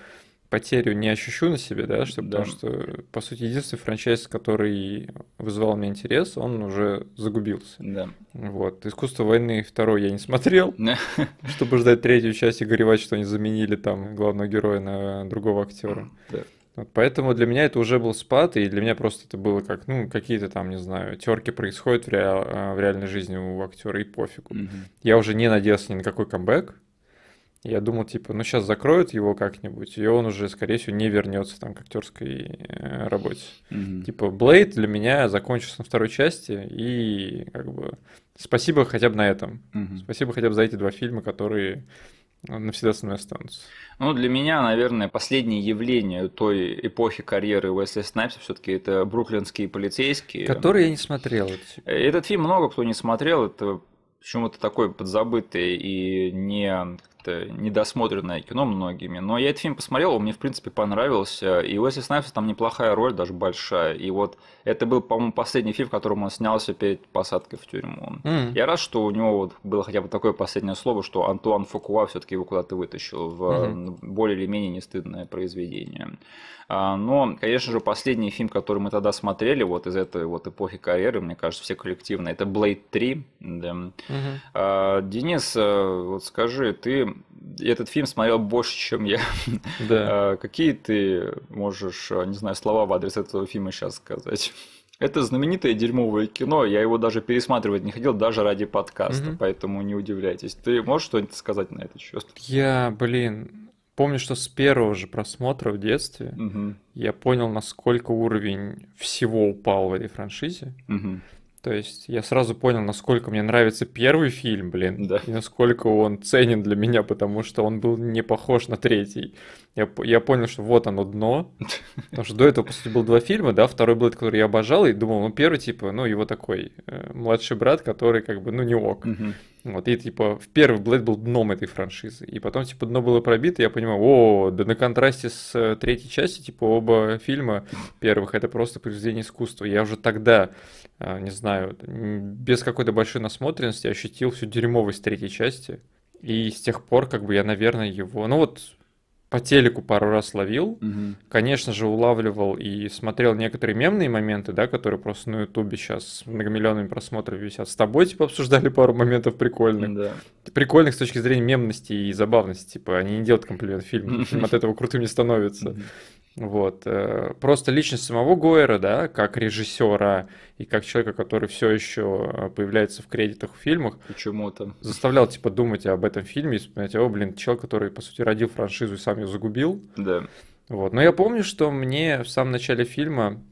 потерю не ощущу на себе, да, что, да. потому что, по сути, единственный франчайз, который вызывал мне интерес, он уже загубился. Да. Вот. «Искусство войны» второй я не смотрел, [laughs] чтобы ждать третью часть и горевать, что они заменили там главного героя на другого актера. Да. Вот поэтому для меня это уже был спад, и для меня просто это было как, ну, какие-то там, не знаю, терки происходят в, реал, э, в реальной жизни у актера, и пофигу. Mm-hmm. Я уже не надеялся ни на какой камбэк. Я думал, типа, ну сейчас закроют его как-нибудь, и он уже, скорее всего, не вернется там к актерской э, работе. Mm-hmm. Типа, Блейд для меня закончился на второй части, и как бы спасибо хотя бы на этом. Mm-hmm. Спасибо хотя бы за эти два фильма, которые навсегда со мной останутся. Ну, для меня, наверное, последнее явление той эпохи карьеры Уэсли Снайпса все-таки это бруклинские полицейские. Которые я не смотрел. Этот фильм много кто не смотрел, это почему-то такой подзабытый и не как недосмотренное кино многими. Но я этот фильм посмотрел, он мне, в принципе, понравился. И у Уэсли Снайпса там неплохая роль, даже большая. И вот это был, по-моему, последний фильм, в котором он снялся перед посадкой в тюрьму. Mm. Я рад, что у него вот было хотя бы такое последнее слово, что Антуан Фукуа все-таки его куда-то вытащил в mm-hmm. более или менее нестыдное произведение. А, но, конечно же, последний фильм, который мы тогда смотрели, вот из этой вот эпохи карьеры, мне кажется, все коллективно, это Blade 3. Да. Mm-hmm. Денис, э, вот скажи, ты этот фильм смотрел больше, чем я. [laughs] Да. А, какие ты можешь, а, не знаю, слова в адрес этого фильма сейчас сказать? [laughs] Это знаменитое дерьмовое кино, я его даже пересматривать не хотел, даже ради подкаста, угу. поэтому не удивляйтесь. Ты можешь что-нибудь сказать на этот счет? Я, блин, помню, что с первого же просмотра в детстве угу. я понял, насколько уровень всего упал в этой франшизе. Угу. То есть я сразу понял, насколько мне нравится первый фильм, блин, да. и насколько он ценен для меня, потому что он был не похож на третий я, я понял, что вот оно дно. [laughs] Потому что до этого, по сути, было два фильма, да, второй был, который я обожал, и думал, ну, первый, типа, ну, его такой э, младший брат, который, как бы, ну, не ок. Вот, и, типа, в первый Блэд был дном этой франшизы. И потом, типа, дно было пробито, и я понимаю, о, да на контрасте с э, третьей частью, типа, оба фильма первых, это просто произведение искусства. Я уже тогда, э, не знаю, без какой-то большой насмотренности ощутил всю дерьмовость третьей части. И с тех пор, как бы, я, наверное, его... Ну, вот по телеку пару раз ловил. Угу. Конечно же, улавливал и смотрел некоторые мемные моменты, да, которые просто на Ютубе сейчас с многомиллионными просмотрами висят. С тобой, типа, обсуждали пару моментов прикольных. Да. Прикольных с точки зрения мемности и забавности. Типа, они не делают комплимент фильму. [laughs] Фильм от этого крутым не становится. Вот. Э, просто личность самого Гойера, да, как режиссера и как человека, который все еще э, появляется в кредитах в фильмах, почему-то заставлял типа думать об этом фильме и вспоминать, о, блин, человек, который, по сути, родил франшизу и сам ее загубил. Да. Вот. Но я помню, что мне в самом начале фильма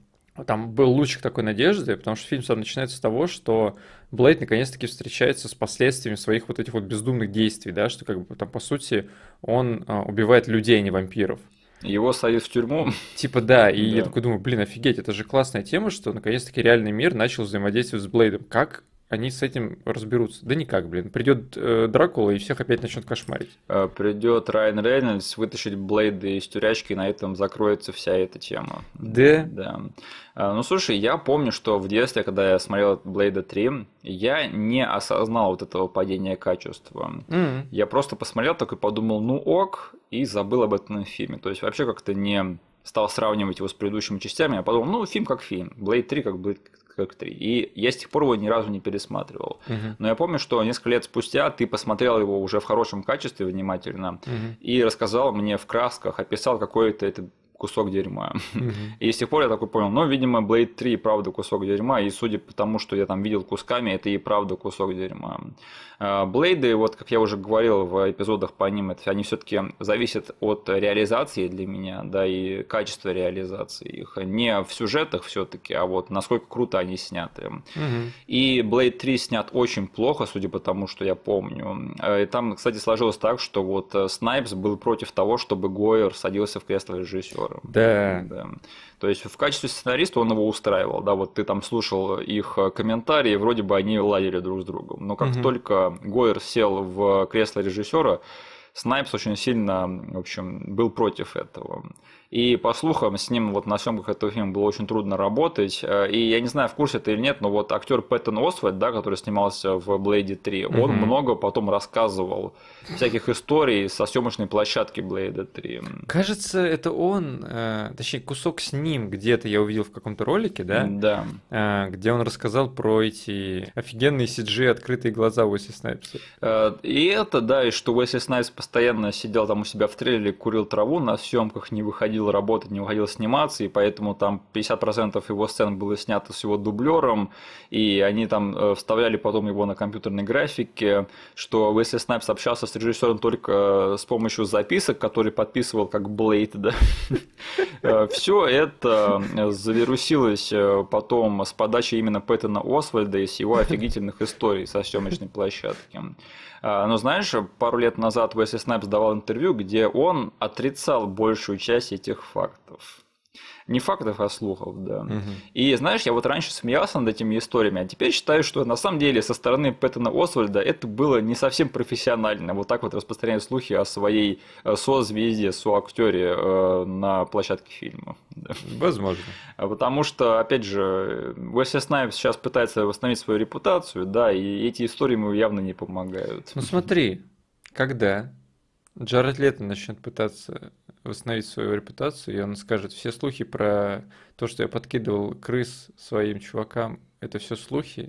там был лучик такой надежды, потому что фильм сам начинается с того, что Блейд наконец-таки встречается с последствиями своих вот этих вот бездумных действий, да, что как бы там по сути он а, убивает людей, а не вампиров. Его союз в тюрьму. [laughs] Типа да, и да. я такой думаю, блин, офигеть, это же классная тема, что наконец-таки реальный мир начал взаимодействовать с Блейдом. Как они с этим разберутся. Да никак, блин. Придет э, Дракула и всех опять начнет кошмарить. Э, Придет Райан Рейнольдс вытащить Блейды из тюрячки, и на этом закроется вся эта тема. Да? Да. Э, ну, слушай, я помню, что в детстве, когда я смотрел Блейда 3, я не осознал вот этого падения качества. Mm-hmm. Я просто посмотрел, такой подумал, ну ок, и забыл об этом фильме. То есть вообще как-то не стал сравнивать его с предыдущими частями, я а подумал, ну, фильм как фильм, Блейд 3 как Блейд как 3. И я с тех пор его ни разу не пересматривал. Угу. Но я помню, что несколько лет спустя ты посмотрел его уже в хорошем качестве внимательно угу. и рассказал мне в красках, описал, какой это, это кусок дерьма. Mm-hmm. И с тех пор я такой понял, ну, видимо, Blade 3 правда кусок дерьма, и судя по тому, что я там видел кусками, это и правда кусок дерьма. А, Блейды, вот как я уже говорил в эпизодах по ним, это, они все-таки зависят от реализации для меня, да, и качества реализации их. Не в сюжетах все-таки, а вот насколько круто они сняты. Mm-hmm. И Blade 3 снят очень плохо, судя по тому, что я помню. А, и там, кстати, сложилось так, что вот э, Снайпс был против того, чтобы Гойер садился в кресло режиссера актером. Да. да. То есть в качестве сценариста он его устраивал, да, вот ты там слушал их э, комментарии, вроде бы они ладили друг с другом. Но как угу. только Гойер сел в кресло режиссера, Снайпс очень сильно, в общем, был против этого. И по слухам, с ним вот на съемках этого фильма было очень трудно работать. Э, и я не знаю, в курсе это или нет, но вот актер Пэттон Освальд, да, который снимался в Блейде 3, mm-hmm. он много потом рассказывал всяких историй со съемочной площадки Блейда 3. Кажется, это он, э, точнее, кусок с ним где-то я увидел в каком-то ролике, да? Да. Э, где он рассказал про эти офигенные CG открытые глаза Уэсли Снайпса. И это, да, и что Уэсли Снайпс постоянно сидел там у себя в трейлере, курил траву на съемках, не выходил уходил работать, не уходил сниматься, и поэтому там 50% его сцен было снято с его дублером, и они там э, вставляли потом его на компьютерной графике, что Уэсли Снайпс общался с режиссером только э, с помощью записок, которые подписывал как Блейд, да. [laughs] Э, Все это завирусилось потом с подачи именно Пэттона Освальда из его офигительных историй со съемочной площадки. А, но знаешь, пару лет назад Уэсли Снайпс давал интервью, где он отрицал большую часть этих фактов не фактов, а слухов, да. Угу. И знаешь, я вот раньше смеялся над этими историями, а теперь считаю, что на самом деле со стороны Пэттона Освальда это было не совсем профессионально, вот так вот распространять слухи о своей со э, созвезде, соактере э, на площадке фильма. Возможно. А потому что, опять же, Уэсли Снайп сейчас пытается восстановить свою репутацию, да, и эти истории ему явно не помогают. Ну смотри, когда Джаред Лето начнет пытаться восстановить свою репутацию, и он скажет, все слухи про то, что я подкидывал крыс своим чувакам, это все слухи.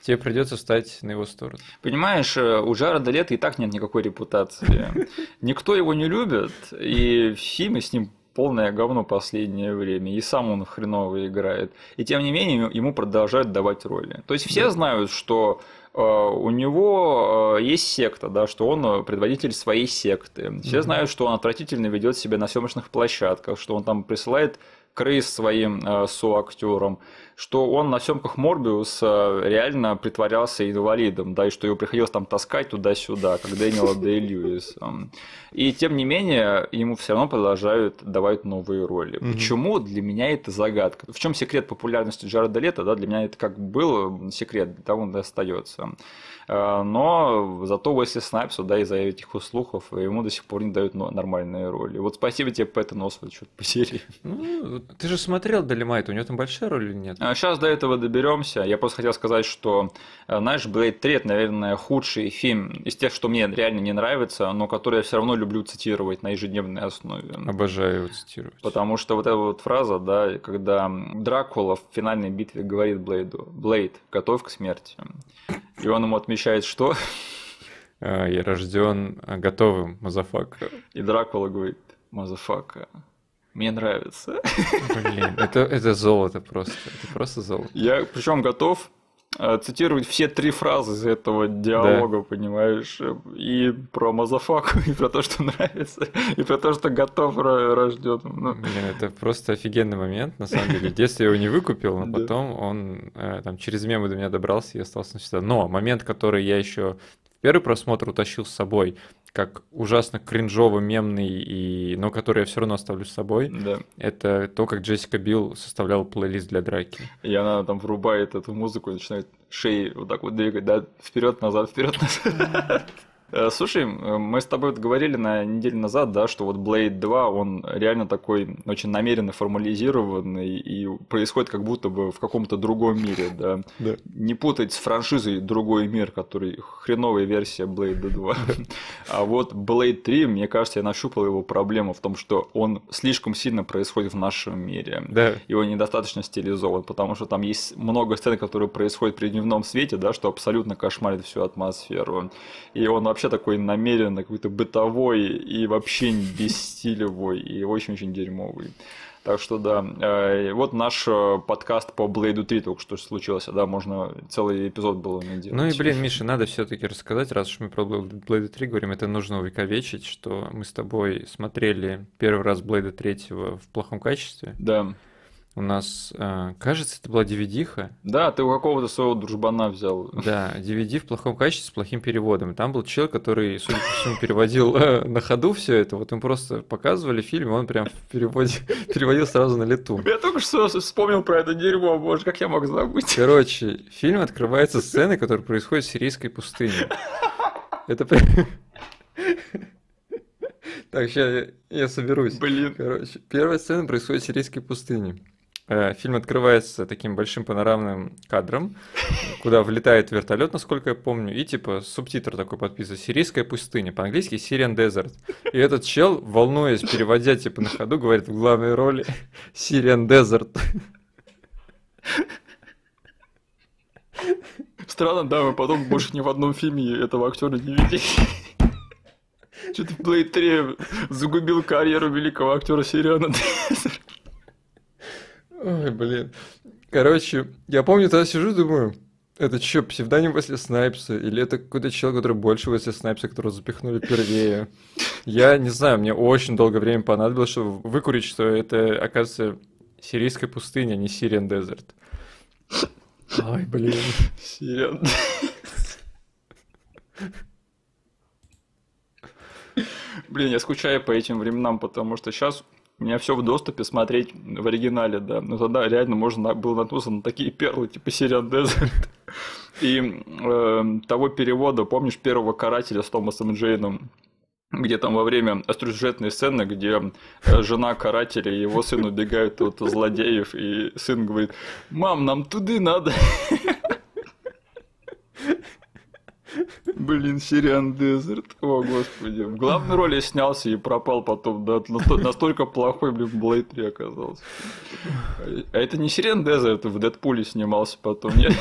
Тебе придется встать на его сторону. Понимаешь, э, у Джареда Лето и так нет никакой репутации. [laughs] Никто его не любит, и фильмы с ним полное говно последнее время, и сам он хреново играет. И тем не менее ему продолжают давать роли. То есть все да. знают, что Э, у него э, есть секта, да, что он э, предводитель своей секты. Все mm знают, что он отвратительно ведет себя на съемочных площадках, что он там присылает Крейс своим э, соактером, что он на съемках Морбиуса э, реально притворялся инвалидом, да, и что его приходилось там таскать туда-сюда, как Дэниела Дэй Льюис. И тем не менее, ему все равно продолжают давать новые роли. Угу. Почему? Для меня это загадка. В чем секрет популярности Джареда Лето, да, для меня это как был секрет, да, он остается. Э, но зато Уэсли Снайпсу, да, из-за этих услухов ему до сих пор не дают нормальные роли. Вот спасибо тебе, Пэттон Освальд, что-то по серии. Ну, ты же смотрел Долимайт, у него там большая роль или нет? сейчас а до этого доберемся. Я просто хотел сказать, что знаешь, э, Блейд 3, это, наверное, худший фильм из тех, что мне реально не нравится, но который я все равно люблю цитировать на ежедневной основе. Обожаю его цитировать. Потому что вот эта вот фраза, да, когда Дракула в финальной битве говорит Блейду, Блейд, готов к смерти. И он ему отмечает означает что? А, я рожден а, готовым, мазафака. И Дракула говорит, мазафака, мне нравится. Блин, это, это золото просто. Это просто золото. Я причем готов Э, цитировать все три фразы из этого диалога, да. понимаешь? И про мазафаку, [laughs] и про то, что нравится, и про то, что готов рождет. Ну. это просто офигенный момент, на самом деле. В я его не выкупил, но [laughs] потом он э, там через мемы до меня добрался и остался навсегда. Но момент, который я еще в первый просмотр утащил с собой, как ужасно кринжово мемный, и... но который я все равно оставлю с собой. Да. Это то, как Джессика Билл составляла плейлист для драки. И она там врубает эту музыку и начинает шеи вот так вот двигать, да, вперед назад, вперед назад. [laughs] Э, слушай, э, мы с тобой говорили на неделю назад, да, что вот Blade 2, он реально такой очень намеренно формализированный и происходит как будто бы в каком-то другом мире, да. да. Не путать с франшизой «Другой мир», который хреновая версия Blade 2. [laughs] А вот Blade 3, мне кажется, я нащупал его проблему в том, что он слишком сильно происходит в нашем мире. Да. Его недостаточно стилизован, потому что там есть много сцен, которые происходят при дневном свете, да, что абсолютно кошмарит всю атмосферу. И он вообще вообще такой намеренно какой-то бытовой и вообще стилевой и очень-очень дерьмовый. Так что да, э, вот наш э, подкаст по Блейду 3 только что случилось, да, можно целый эпизод было делать. Ну и, блин, Миша, надо все-таки рассказать, раз уж мы про Блейда 3 говорим, это нужно увековечить, что мы с тобой смотрели первый раз Блейда 3 в плохом качестве. Да. У нас, э, кажется, это была DVD-ха. Да, ты у какого-то своего дружбана взял. Да, DVD в плохом качестве с плохим переводом. И там был человек, который, судя по всему, переводил э, на ходу все это. Вот им просто показывали фильм, и он прям переводил, [laughs] переводил сразу на лету. Я только что вспомнил про это дерьмо, боже, как я мог забыть. Короче, фильм открывается сцены, которая происходит в сирийской пустыне. Это [laughs] Так, сейчас я, я соберусь. Блин. Короче, первая сцена происходит в сирийской пустыне. Э, фильм открывается таким большим панорамным кадром, куда влетает вертолет, насколько я помню, и типа субтитр такой подписан «Сирийская пустыня», по-английски «Syrian Desert». И этот чел, волнуясь, переводя типа на ходу, говорит в главной роли «Syrian Desert». Странно, да, мы потом больше ни в одном фильме этого актера не видели. Что-то Блейд 3 загубил карьеру великого актера Сириана Дезерт. Ой, блин. Короче, я помню, тогда сижу, думаю, это что, псевдоним после Снайпса? Или это какой-то человек, который больше после Снайпса, которого запихнули первее? Я не знаю, мне очень долгое время понадобилось, чтобы выкурить, что это, оказывается, сирийская пустыня, а не Сириан Дезерт. Ой, блин. Сириан Блин, я скучаю по этим временам, потому что сейчас у меня все в доступе смотреть в оригинале, да. Но ну, тогда реально можно было наткнуться на такие перлы, типа Сириан Дезерт. И э, того перевода, помнишь, первого карателя с Томасом Джейном, где там во время сюжетной сцены, где э, жена карателя и его сын убегают от злодеев, и сын говорит, «Мам, нам туды надо!» блин, Сириан Дезерт. О, господи. В главной роли снялся и пропал потом. Да, настолько плохой, блин, Блейд 3 оказался. А это не Сириан Дезерт, в Дэдпуле снимался потом. Нет?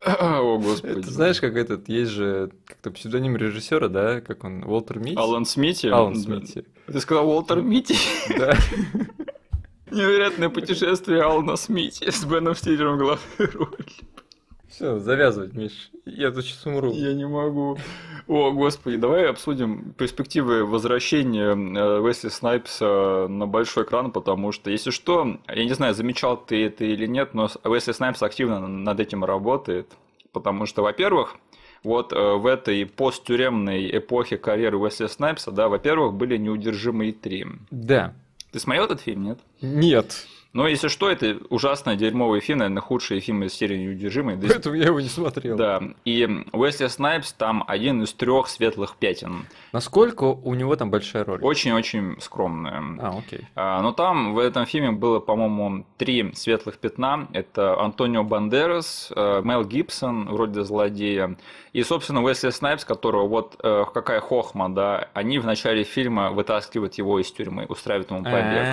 [laughs] О, господи. Ты знаешь, как этот, есть же как-то псевдоним режиссера, да, как он, Уолтер Митти? Алан Смити. Алан Смити. Ты сказал Уолтер Митти? [laughs] Да. Невероятное путешествие Алана Смити с Беном Стиллером в главной роли. Все, завязывать, Миш. Я тут сейчас умру. Я не могу. О, господи, давай обсудим перспективы возвращения э, Уэсли Снайпса на большой экран, потому что, если что, я не знаю, замечал ты это или нет, но Уэсли Снайпс активно над этим работает. Потому что, во-первых, вот э, в этой посттюремной эпохе карьеры Уэсли Снайпса, да, во-первых, были неудержимые три. Да. Ты смотрел этот фильм, нет? Нет. Но если что, это ужасный дерьмовый фильм, наверное, худший фильм из серии «Неудержимый». Поэтому я его не смотрел. Да, и Уэсли Снайпс там один из трех светлых пятен. Насколько у него там большая роль? Очень-очень скромная. А, окей. А, но там в этом фильме было, по-моему, три светлых пятна. Это Антонио Бандерас, э, Мел Гибсон, вроде злодея, и, собственно, Уэсли Снайпс, которого вот э, какая хохма, да, они в начале фильма вытаскивают его из тюрьмы, устраивают ему побег.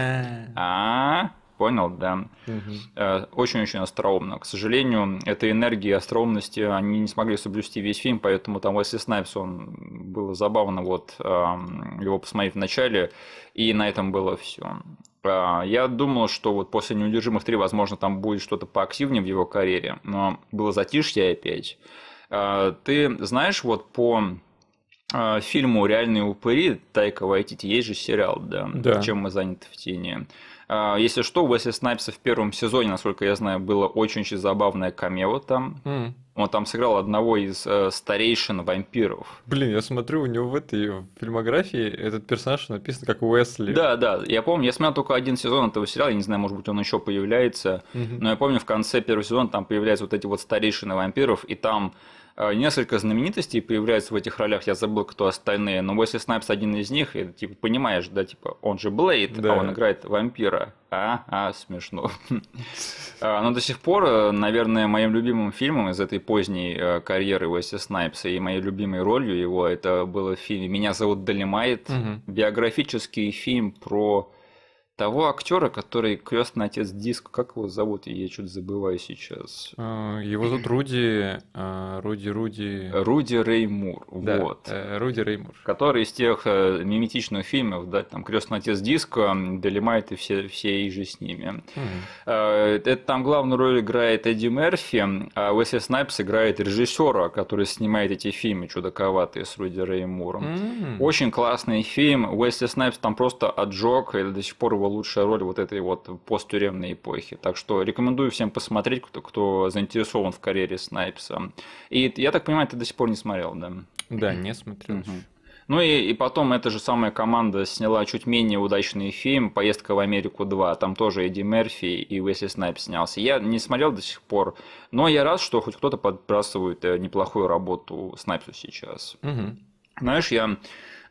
А-а-а понял, да. Угу. Очень-очень остроумно. К сожалению, этой энергии и остроумности они не смогли соблюсти весь фильм, поэтому там Уэсли Снайпс, он было забавно вот его посмотреть в начале, и на этом было все. А, я думал, что вот после «Неудержимых 3», возможно, там будет что-то поактивнее в его карьере, но было затишье опять. А, ты знаешь, вот по а, фильму «Реальные упыри» Тайка Вайтити есть же сериал, да, да. «Чем мы заняты в тени». А, если что, у Уэсли Снайпса в первом сезоне, насколько я знаю, было очень-очень забавное камео там. Mm. Он там сыграл одного из э, старейшин вампиров. Блин, я смотрю, у него в этой фильмографии этот персонаж написан как Уэсли. Да, да, я помню, я смотрел только один сезон этого сериала, я не знаю, может быть, он еще появляется, mm-hmm. но я помню, в конце первого сезона там появляются вот эти вот старейшины вампиров, и там а, несколько знаменитостей появляются в этих ролях, я забыл, кто остальные, но Уэсли Снайпс один из них, и типа понимаешь, да, типа, он же Блейд, а да. а он играет вампира. [laughs] А, а, смешно. Но до сих пор, э, наверное, моим любимым фильмом из этой поздней э, карьеры Уэсли Снайпса и моей любимой ролью его, это было в фильме «Меня зовут Долимайт», биографический фильм про того актера, который крестный отец диск, как его зовут, я чуть забываю сейчас. А, его зовут Руди, а, Руди, Руди. Руди Реймур, да, вот. Э, Руди Реймур. Который из тех э, миметичных фильмов, да, там крестный отец диско, э, Делимайт и все, все и же с ними. Угу. Это там главную роль играет Эдди Мерфи, а Уэсли Снайпс играет режиссера, который снимает эти фильмы чудаковатые с Руди Реймуром. Угу. Очень классный фильм. Уэсли Снайпс там просто отжег, и до сих пор его лучшая роль вот этой вот посттюремной эпохи. Так что рекомендую всем посмотреть, кто, кто заинтересован в карьере Снайпса. И я так понимаю, ты до сих пор не смотрел, да? Да, не смотрел. Угу. Ну и, и потом эта же самая команда сняла чуть менее удачный фильм «Поездка в Америку 2». Там тоже Эдди Мерфи и Уэсли Снайп снялся. Я не смотрел до сих пор, но я рад, что хоть кто-то подбрасывает э, неплохую работу Снайпсу сейчас. Угу. Знаешь, я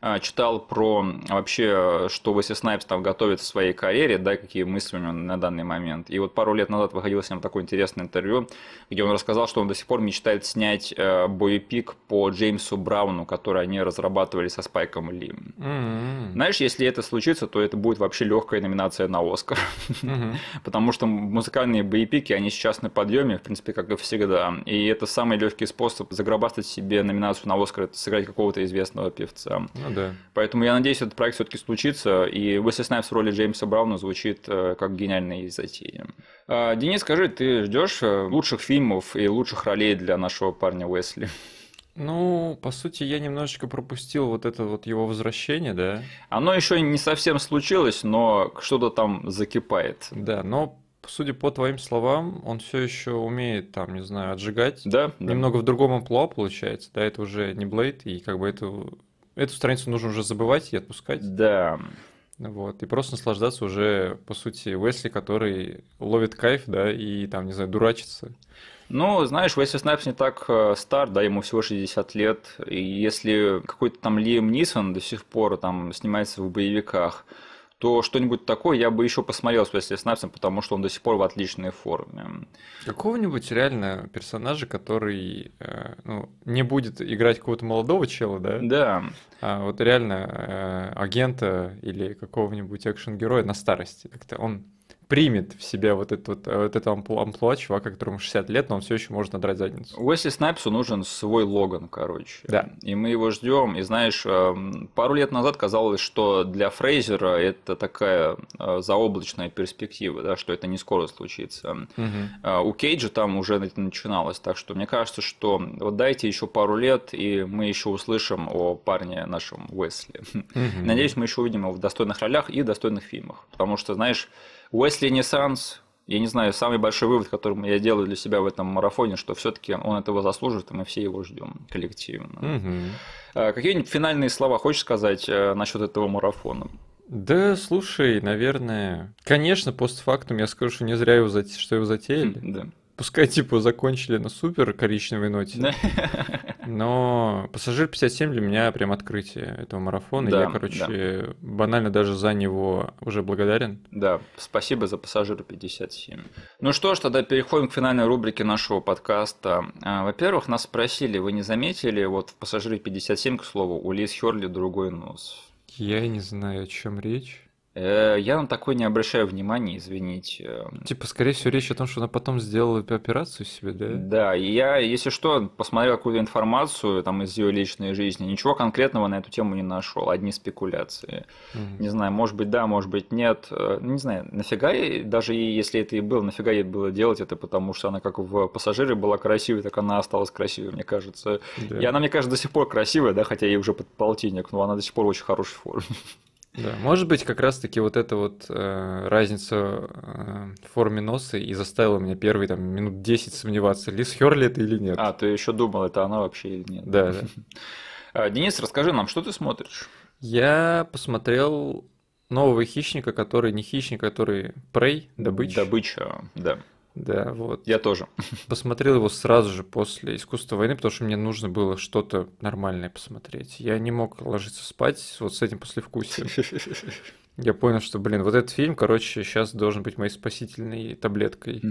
а, читал про а, вообще, э, что Уэсли Снайпс там готовит в своей карьере, да, какие мысли у него на данный момент. И вот пару лет назад выходило с ним такое интересное интервью, где он рассказал, что он до сих пор мечтает снять э, боепик по Джеймсу Брауну, который они разрабатывали со Спайком Ли. Mm-hmm. Знаешь, если это случится, то это будет вообще легкая номинация на Оскар. [laughs] Потому что музыкальные боепики, они сейчас на подъеме, в принципе, как и всегда. И это самый легкий способ заграбастать себе номинацию на Оскар, это сыграть какого-то известного певца. Ну да. Поэтому я надеюсь, этот проект все-таки случится, и Уэсли Снайпс в роли Джеймса Брауна звучит э, как гениальная затея. А, Денис, скажи, ты ждешь э, лучших фильмов и лучших ролей для нашего парня Уэсли? Ну, по сути, я немножечко пропустил вот это вот его возвращение, да. Оно еще не совсем случилось, но что-то там закипает. Да, но судя по твоим словам, он все еще умеет там, не знаю, отжигать. Да. Немного да. в другом амплуа получается, да, это уже не Блейд, и как бы это эту страницу нужно уже забывать и отпускать. Да. Вот, и просто наслаждаться уже, по сути, Уэсли, который ловит кайф, да, и там, не знаю, дурачится. Ну, знаешь, Уэсли Снайпс не так э, стар, да, ему всего 60 лет, и если какой-то там Лиам Нисон до сих пор там снимается в боевиках, то что-нибудь такое я бы еще посмотрел с Уэсли Снайпсом, потому что он до сих пор в отличной форме. Какого-нибудь реально персонажа, который э, ну, не будет играть какого-то молодого чела, да? Да. А вот реально э, агента или какого-нибудь экшен-героя на старости. Как-то он примет в себя вот этот вот, э, вот это амплуа чувака, которому 60 лет, но он все еще может надрать задницу. Уэсли Снайпсу нужен свой Логан, короче. Да. И мы его ждем. И знаешь, эм, пару лет назад казалось, что для Фрейзера это такая э, заоблачная перспектива, да, что это не скоро случится. Угу. У Кейджа там уже это начиналось. Так что мне кажется, что вот дайте еще пару лет, и мы еще услышим о парне нашем Уэсли. Угу. Надеюсь, мы еще увидим его в достойных ролях и достойных фильмах. Потому что, знаешь, Уэсли Ниссанс, я не знаю, самый большой вывод, который я делаю для себя в этом марафоне, что все-таки он этого заслуживает, и мы все его ждем коллективно. Угу. Какие-нибудь финальные слова хочешь сказать э, насчет этого марафона? Да, слушай, наверное, конечно, постфактум я скажу, что не зря его зате... что его затеяли. Хм, да пускай, типа, закончили на супер коричневой ноте, но «Пассажир 57» для меня прям открытие этого марафона. Да, Я, короче, да. банально даже за него уже благодарен. Да, спасибо за пассажира 57». Ну что ж, тогда переходим к финальной рубрике нашего подкаста. А, во-первых, нас спросили, вы не заметили, вот в «Пассажире 57», к слову, у Лиз Херли другой нос. Я не знаю, о чем речь. Э, я на такое не обращаю внимания, извините. Эм. Типа, скорее всего, речь о том, что она потом сделала операцию себе, да? Да, и я, если что, посмотрел какую-то информацию там из ее личной жизни, ничего конкретного на эту тему не нашел, одни спекуляции. Угу. Не знаю, может быть, да, может быть, нет. Э, не знаю, нафига, даже если это и было, нафига ей было делать это, потому что она как в пассажире была красивой, так она осталась красивой, мне кажется. Да. И она, мне кажется, до сих пор красивая, да, хотя ей уже под полтинник, но она до сих пор в очень хорошей форме. Да, может быть, как раз-таки вот эта вот э, разница э, в форме носа и заставила меня первые там минут 10 сомневаться, Лис Херли это или нет. А, ты еще думал, это она вообще или нет. Да, да. [laughs] А, Денис, расскажи нам, что ты смотришь? Я посмотрел нового хищника, который не хищник, а который prey добыча. Добыча, да. Да, вот. Я тоже. [laughs] Посмотрел его сразу же после «Искусства войны», потому что мне нужно было что-то нормальное посмотреть. Я не мог ложиться спать вот с этим послевкусием. [laughs] Я понял, что, блин, вот этот фильм, короче, сейчас должен быть моей спасительной таблеткой.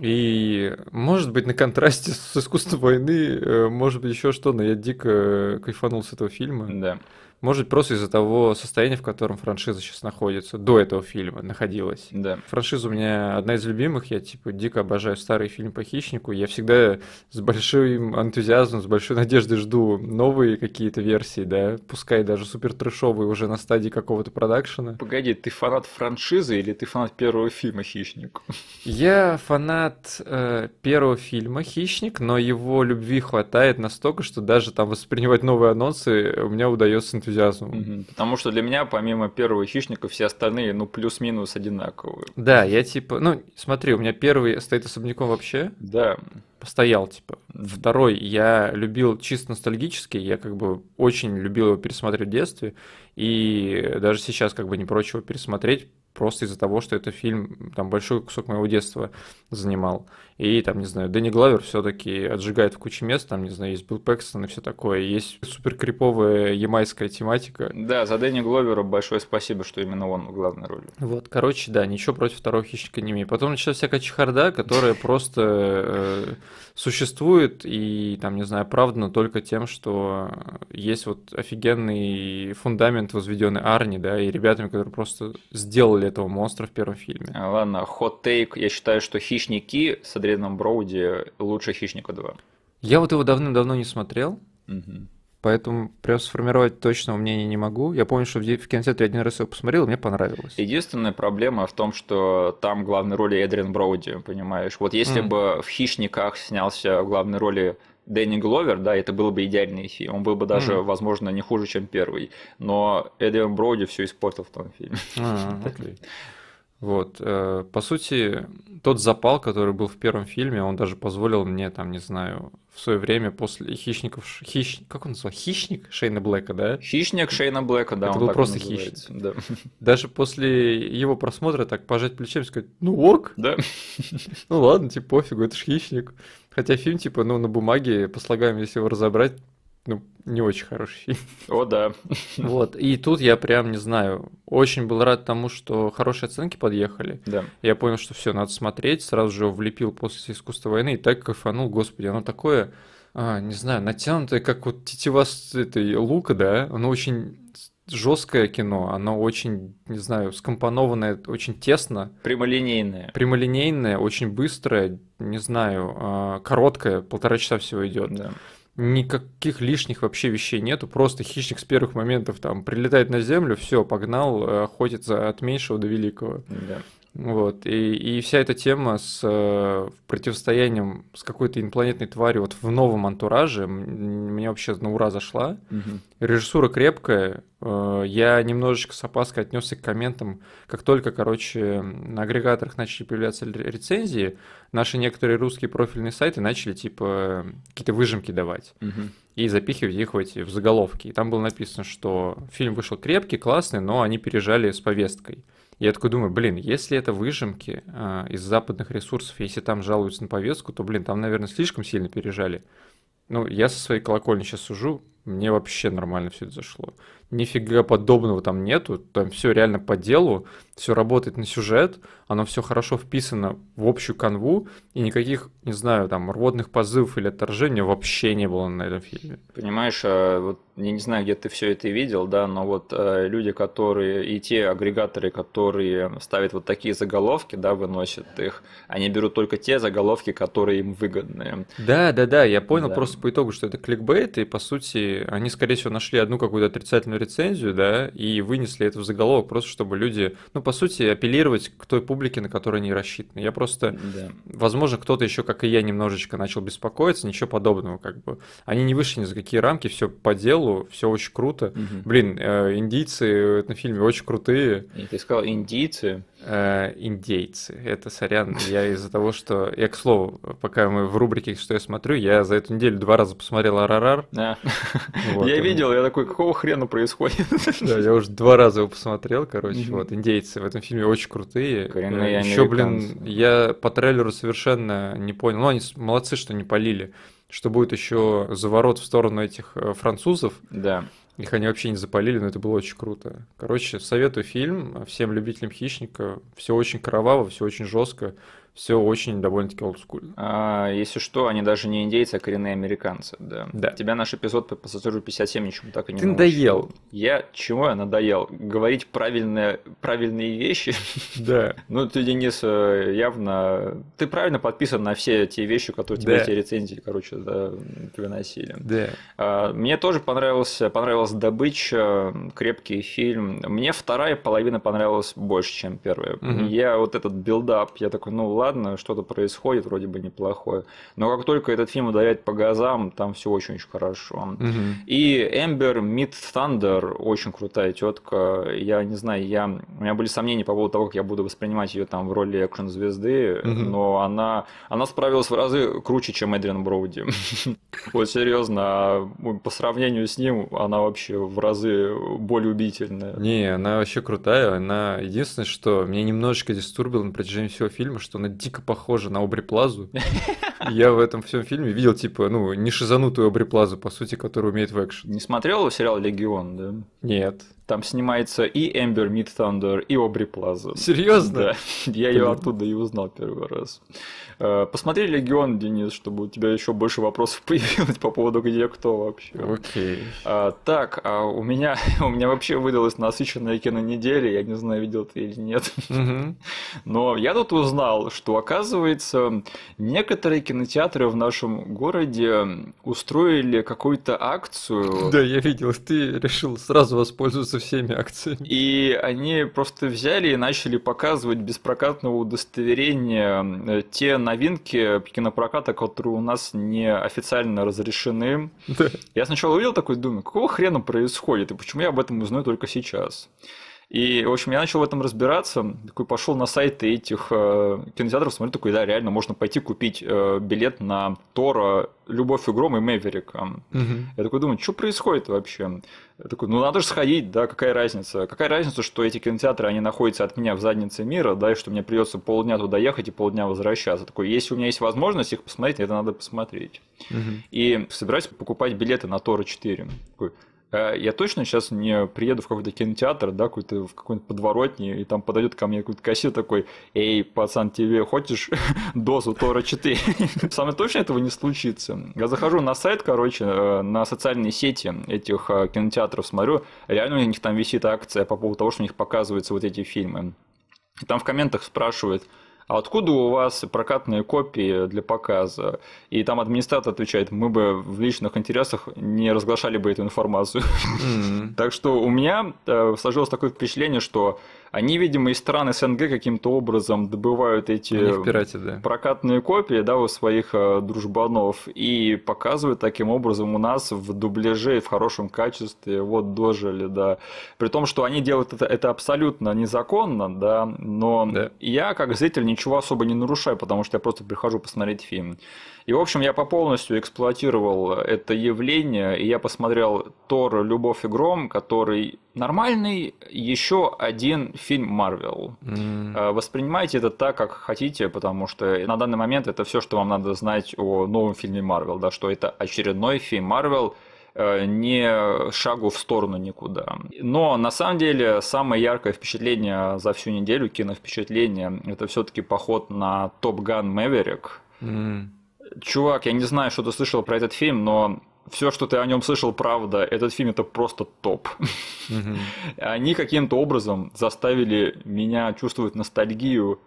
И, может быть, на контрасте с «Искусством войны», э, может быть, еще что, но я дико э, кайфанул с этого фильма. Да. Может, просто из-за того состояния, в котором франшиза сейчас находится, до этого фильма находилась. Да. Франшиза у меня одна из любимых, я типа дико обожаю старый фильм по хищнику, я всегда с большим энтузиазмом, с большой надеждой жду новые какие-то версии, да, пускай даже супер трешовые уже на стадии какого-то продакшена. Погоди, ты фанат франшизы или ты фанат первого фильма «Хищник»? Я фанат э, первого фильма «Хищник», но его любви хватает настолько, что даже там воспринимать новые анонсы у меня удается энтузиазм энтузиазмом. Угу. Потому что для меня, помимо первого хищника, все остальные, ну, плюс-минус одинаковые. Да, я типа, ну, смотри, у меня первый стоит особняком вообще. Да. Постоял, типа. Второй я любил чисто ностальгически, я как бы очень любил его пересмотреть в детстве, и даже сейчас как бы не прочь его пересмотреть, просто из-за того, что это фильм, там, большой кусок моего детства занимал. И там, не знаю, Дэнни Главер все-таки отжигает в куче мест, там, не знаю, есть Билл Пэкстон и все такое, есть супер криповая ямайская тематика. Да, за Дэнни Гловеру большое спасибо, что именно он в главной роли. Вот, короче, да, ничего против второго хищника не имею. Потом началась всякая чехарда, которая просто э, существует и, там, не знаю, оправдана только тем, что есть вот офигенный фундамент, возведенный Арни, да, и ребятами, которые просто сделали этого монстра в первом фильме. А, ладно, хот-тейк. Я считаю, что хищники с Дрейденом Броуди «Лучше Хищника 2». Я вот его давным-давно не смотрел, угу. поэтому прям сформировать точного мнения не могу. Я помню, что в кинотеатре один раз его посмотрел, и мне понравилось. Единственная проблема в том, что там главной роли Эдриан Броуди, понимаешь. Вот если mm. бы в «Хищниках» снялся в главной роли Дэнни Гловер, да, это был бы идеальный фильм. Он был бы даже, mm. возможно, не хуже, чем первый. Но Эдриан Броуди все испортил в том фильме. А, okay. Вот, э, по сути, тот запал, который был в первом фильме, он даже позволил мне, там, не знаю, в свое время после хищников, хищ, как он называл, хищник Шейна Блэка, да? Хищник Шейна Блэка, да. Это был просто хищник. Да. Даже после его просмотра так пожать плечами сказать, ну ок. Да. Ну ладно, типа пофигу, это ж хищник. Хотя фильм, типа, ну на бумаге, по слогам, если его разобрать, ну, не очень хороший фильм. О, да. Вот, и тут я прям, не знаю, очень был рад тому, что хорошие оценки подъехали. Да. Я понял, что все, надо смотреть, сразу же влепил после искусства войны» и так кайфанул, господи, оно такое, а, не знаю, натянутое, как вот тетива с этой лука, да, оно очень жесткое кино, оно очень, не знаю, скомпонованное, очень тесно. Прямолинейное. Прямолинейное, очень быстрое, не знаю, а, короткое, полтора часа всего идет. Да никаких лишних вообще вещей нету, просто хищник с первых моментов там прилетает на землю, все, погнал, э, охотится от меньшего до великого. Да. Вот. И, и вся эта тема с э, противостоянием с какой-то инопланетной тварью вот в новом антураже мне вообще на ура зашла. Угу. Режиссура крепкая. Э, я немножечко с опаской отнесся к комментам. Как только, короче, на агрегаторах начали появляться рецензии, наши некоторые русские профильные сайты начали, типа, какие-то выжимки давать. Угу. И запихивать их в эти в заголовки. И там было написано, что фильм вышел крепкий, классный, но они пережали с повесткой. Я такой думаю, блин, если это выжимки э, из западных ресурсов, если там жалуются на повестку, то, блин, там, наверное, слишком сильно пережали. Ну, я со своей колокольни сейчас сужу, мне вообще нормально все это зашло. Нифига подобного там нету, там все реально по делу, все работает на сюжет, оно все хорошо вписано в общую канву, и никаких, не знаю, там, рвотных позывов или отторжения вообще не было на этом фильме. Понимаешь, э, вот, я не знаю, где ты все это видел, да, но вот э, люди, которые, и те агрегаторы, которые ставят вот такие заголовки, да, выносят их, они берут только те заголовки, которые им выгодны. Да, да, да, я понял да. просто по итогу, что это кликбейт, и, по сути, они, скорее всего, нашли одну какую-то отрицательную рецензию, да, и вынесли это в заголовок, просто чтобы люди, ну, по сути, апеллировать к той публике, паблики, на которые они рассчитаны. Я просто, да. возможно, кто-то еще, как и я, немножечко начал беспокоиться, ничего подобного, как бы. Они не вышли ни за какие рамки, все по делу, все очень круто. Угу. Блин, э, индийцы на фильме очень крутые. И ты сказал индийцы? э, индейцы. Это сорян. Я из-за того, что... Я, к слову, пока мы в рубрике «Что я смотрю», я за эту неделю два раза посмотрел «Арарар». я видел, я такой, какого хрена происходит? Да, я уже два раза его посмотрел, короче. Вот, индейцы в этом фильме очень крутые. Коренные э, Еще, блин, я по трейлеру совершенно не понял. Ну, они молодцы, что не полили. Что будет еще заворот в сторону этих э, французов. Да. Их они вообще не запалили, но это было очень круто. Короче, советую фильм всем любителям хищника. Все очень кроваво, все очень жестко все очень довольно-таки олдскульно. А, если что, они даже не индейцы, а коренные американцы. Да. да. Тебя наш эпизод по пассажиру 57 ничему так и не Ты надоел. Я чего я надоел? Говорить правильные, правильные вещи? [laughs] Да. ну, ты, Денис, э, явно... Ты правильно подписан на все те вещи, которые тебе эти рецензии, короче, приносили. Да. А, мне тоже понравился, понравилась «Добыча», крепкий фильм. Мне вторая половина понравилась больше, чем первая. Я вот этот билдап, я такой, ну ладно, ладно, что-то происходит, вроде бы неплохое. Но как только этот фильм ударяет по газам, там все очень-очень хорошо. Угу. И Эмбер Мид Thunder очень крутая тетка. Я не знаю, я... у меня были сомнения по поводу того, как я буду воспринимать ее там в роли экшн-звезды, угу. но она, она справилась в разы круче, чем Эдриан Броуди. [laughs] Вот серьезно, а по сравнению с ним она вообще в разы более убительная Не, она вообще крутая. Она единственное, что меня немножечко дистурбило на протяжении всего фильма, что она дико похожа на Обри Плазу. Я в этом всем фильме видел, типа, ну, не шизанутую Обри Плазу, по сути, которая умеет в экшен. Не смотрел сериал «Легион», да? Нет. Там снимается и Эмбер Мид Тандер, и Обри Плаза. Серьезно? Да. [laughs] Я ее оттуда и узнал первый раз. Э, посмотри Легион, Денис, чтобы у тебя еще больше вопросов [laughs] появилось по поводу где кто вообще. Окей. А, так, а у меня [laughs] у меня вообще выдалась насыщенная кинонеделя. Я не знаю, видел ты или нет. Но я тут узнал, что оказывается некоторые кинотеатры в нашем городе устроили какую-то акцию. Да, я видел. Ты решил сразу воспользоваться всеми акциями. И они просто взяли и начали показывать без прокатного удостоверения те новинки кинопроката, которые у нас не официально разрешены. Да. Я сначала увидел такой, думаю, какого хрена происходит, и почему я об этом узнаю только сейчас? И, в общем, я начал в этом разбираться, такой пошел на сайты этих э, кинотеатров, смотрю, такой, да, реально, можно пойти купить э, билет на Тора, Любовь и Гром и Мэверик. Угу. Я такой думаю, что происходит вообще? Я такой, ну надо же сходить, да, какая разница? Какая разница, что эти кинотеатры, они находятся от меня в заднице мира, да, и что мне придется полдня туда ехать и полдня возвращаться. такой, если у меня есть возможность их посмотреть, это надо посмотреть. Угу. И собираюсь покупать билеты на Тора 4. такой, Э, я точно сейчас не приеду в какой-то кинотеатр, да, какой-то в какой-нибудь подворотни и там подойдет ко мне какой-то кассир такой, эй, пацан, тебе хочешь [laughs] дозу Тора 4? Самое точно этого не случится. Я захожу на сайт, короче, э, на социальные сети этих э, кинотеатров смотрю, реально у них там висит акция по поводу того, что у них показываются вот эти фильмы. И там в комментах спрашивают – а откуда у вас прокатные копии для показа? И там администратор отвечает, мы бы в личных интересах не разглашали бы эту информацию. Mm-hmm. [laughs] Так что у меня э, сложилось такое впечатление, что они, видимо, из стран СНГ каким-то образом добывают эти пирате, да. прокатные копии да, у своих э, дружбанов и показывают таким образом у нас в дубляже в хорошем качестве. Вот дожили, да. При том, что они делают это, это абсолютно незаконно, да, но да. я как зритель ничего особо не нарушаю, потому что я просто прихожу посмотреть фильм. И, в общем, я по полностью эксплуатировал это явление, и я посмотрел Тор «Любовь и гром», который нормальный, еще один фильм Марвел. Mm. Воспринимайте это так, как хотите, потому что на данный момент это все, что вам надо знать о новом фильме Марвел, да, что это очередной фильм Марвел, э, не шагу в сторону никуда. Но на самом деле самое яркое впечатление за всю неделю, киновпечатление, это все-таки поход на Топ Ган Мэверик. Mm чувак, я не знаю, что ты слышал про этот фильм, но все, что ты о нем слышал, правда. Этот фильм это просто топ. [laughs] Они каким-то образом заставили меня чувствовать ностальгию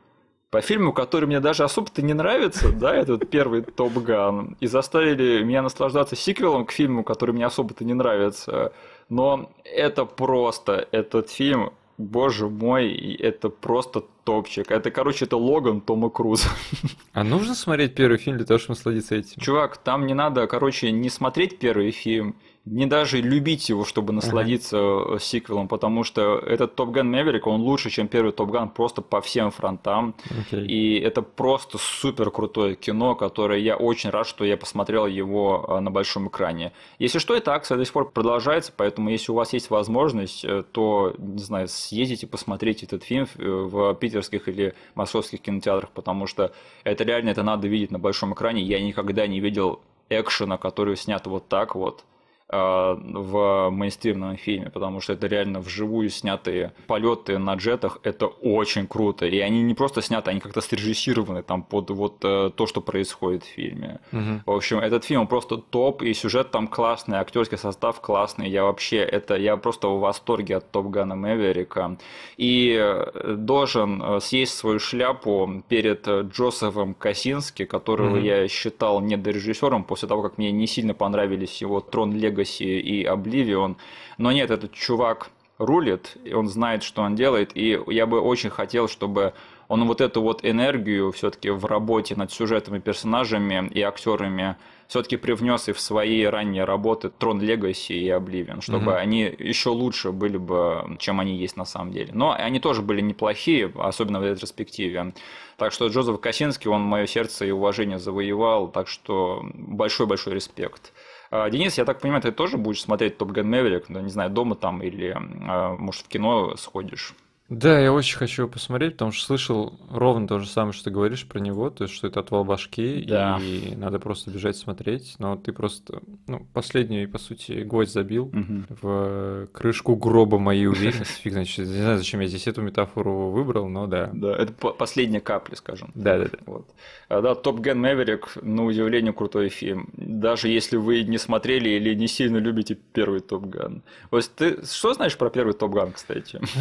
по фильму, который мне даже особо-то не нравится, да, этот первый Топ Ган, и заставили меня наслаждаться сиквелом к фильму, который мне особо-то не нравится. Но это просто, этот фильм Боже мой, это просто топчик. Это, короче, это Логан Тома Круза. [laughs] А нужно смотреть первый фильм для того, чтобы насладиться этим? Чувак, там не надо, короче, не смотреть первый фильм, не даже любить его, чтобы насладиться uh-huh. сиквелом, потому что этот Top Gun Maverick, он лучше, чем первый Top Gun просто по всем фронтам. Okay. И это просто супер крутое кино, которое я очень рад, что я посмотрел его э, на большом экране. Если что, эта акция до сих пор продолжается, поэтому если у вас есть возможность, э, то, не знаю, съездите, посмотреть этот фильм в питерских или московских кинотеатрах, потому что это реально, это надо видеть на большом экране. Я никогда не видел экшена, который снят вот так вот Э, в мейнстримном фильме, потому что это реально вживую снятые полеты на джетах, это очень круто. И они не просто сняты, они как-то срежиссированы там под вот э, то, что происходит в фильме. Угу. В общем, этот фильм просто топ, и сюжет там классный, актерский состав классный. Я вообще это, я просто в восторге от Топ Гана Мэверика. И э, должен съесть свою шляпу перед Джозефом Косински, которого угу. я считал недорежиссером после того, как мне не сильно понравились его Трон Лего Legacy и Oblivion. Но нет, этот чувак рулит, и он знает, что он делает, и я бы очень хотел, чтобы он вот эту вот энергию все-таки в работе над сюжетами, персонажами и актерами все-таки привнес и в свои ранние работы Трон Легаси и Обливион, чтобы угу. они еще лучше были бы, чем они есть на самом деле. Но они тоже были неплохие, особенно в ретроспективе. Так что Джозеф Косинский, он мое сердце и уважение завоевал, так что большой-большой респект. Э, Денис, я так понимаю, ты тоже будешь смотреть Топ Ган Мэверик, ну, не знаю, дома там или, а, может, в кино сходишь? Да, я очень хочу его посмотреть, потому что слышал ровно то же самое, что ты говоришь про него, то есть что это отвал башки, да. и надо просто бежать смотреть. Но ты просто ну, последний, по сути, гвоздь забил угу. в крышку гроба моей уверенности. Фиг, значит, не знаю, зачем я здесь эту метафору выбрал, но да. Да, это последняя капля, скажем. Да, да, да. Вот. А, да, Топ Ген Мэверик, на удивление, крутой фильм. Даже если вы не смотрели или не сильно любите первый Топ Ган. Вот ты что знаешь про первый Топ Ган, кстати? [laughs]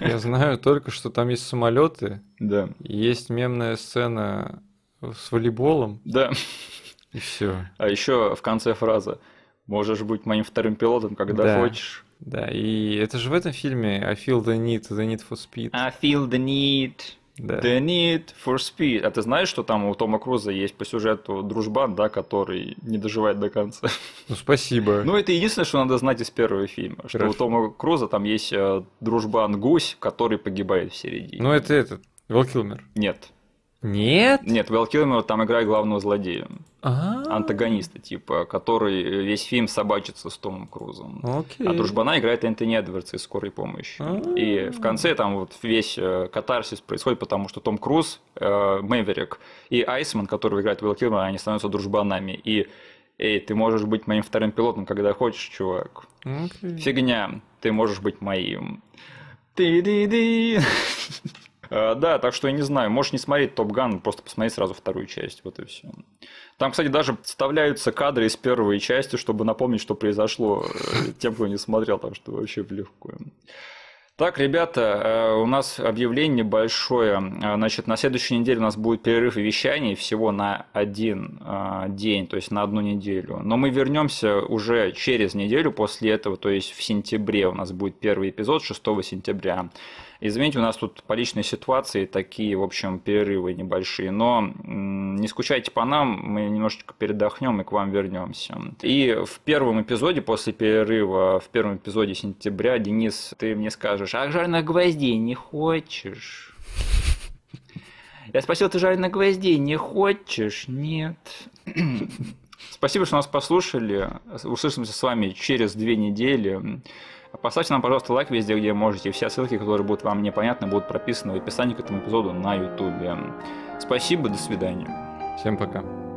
Я знаю только, что там есть самолеты. Да. Есть мемная сцена с волейболом. Да. И все. А еще в конце фраза. Можешь быть моим вторым пилотом, когда да. хочешь. Да, и это же в этом фильме I feel the need, the need for speed. I feel the need. Да. The Need for Speed. А ты знаешь, что там у Тома Круза есть по сюжету дружбан, да, который не доживает до конца? Ну, спасибо. Ну, это единственное, что надо знать из первого фильма. Хорошо. Что у Тома Круза там есть э, дружбан Гусь, который погибает в середине. Ну, это этот, Волкилмер. Нет. Нет? Нет, Вэл Килмер там играет главного злодея. А-а-а. Антагониста, типа, который весь фильм собачится с Томом Крузом. Окей. А дружбана играет Энтони Эдвардс из «Скорой помощи». А-а-а. И а. в конце там вот весь э, катарсис происходит, потому что Том Круз, э, Мэверик и Айсман, который играет Вэл Килмер, они становятся дружбанами. И «Эй, ты можешь быть моим вторым пилотом, когда хочешь, чувак». Окей. Фигня, ты можешь быть моим. ты ди ди Э, да, так что я не знаю, можешь не смотреть Топ Ган, просто посмотри сразу вторую часть, вот и все. Там, кстати, даже вставляются кадры из первой части, чтобы напомнить, что произошло э, тем, кто не смотрел, так что вообще в легко. Так, ребята, э, у нас объявление большое. Значит, на следующей неделе у нас будет перерыв вещаний всего на один день, то есть на одну неделю. Но мы вернемся уже через неделю после этого, то есть в сентябре у нас будет первый эпизод 6 сентября. Извините, у нас тут по личной ситуации такие, в общем, перерывы небольшие, но не скучайте по нам, мы немножечко передохнем и к вам вернемся. И в первом эпизоде после перерыва, в первом эпизоде сентября, Денис, ты мне скажешь, а жареных гвоздей не хочешь? Я спросил, ты жареных гвоздей не хочешь? Нет. Спасибо, что нас послушали. Услышимся с вами через две недели. Поставьте нам, пожалуйста, лайк везде, где можете. Все ссылки, которые будут вам непонятны, будут прописаны в описании к этому эпизоду на YouTube. Спасибо, до свидания. Всем пока.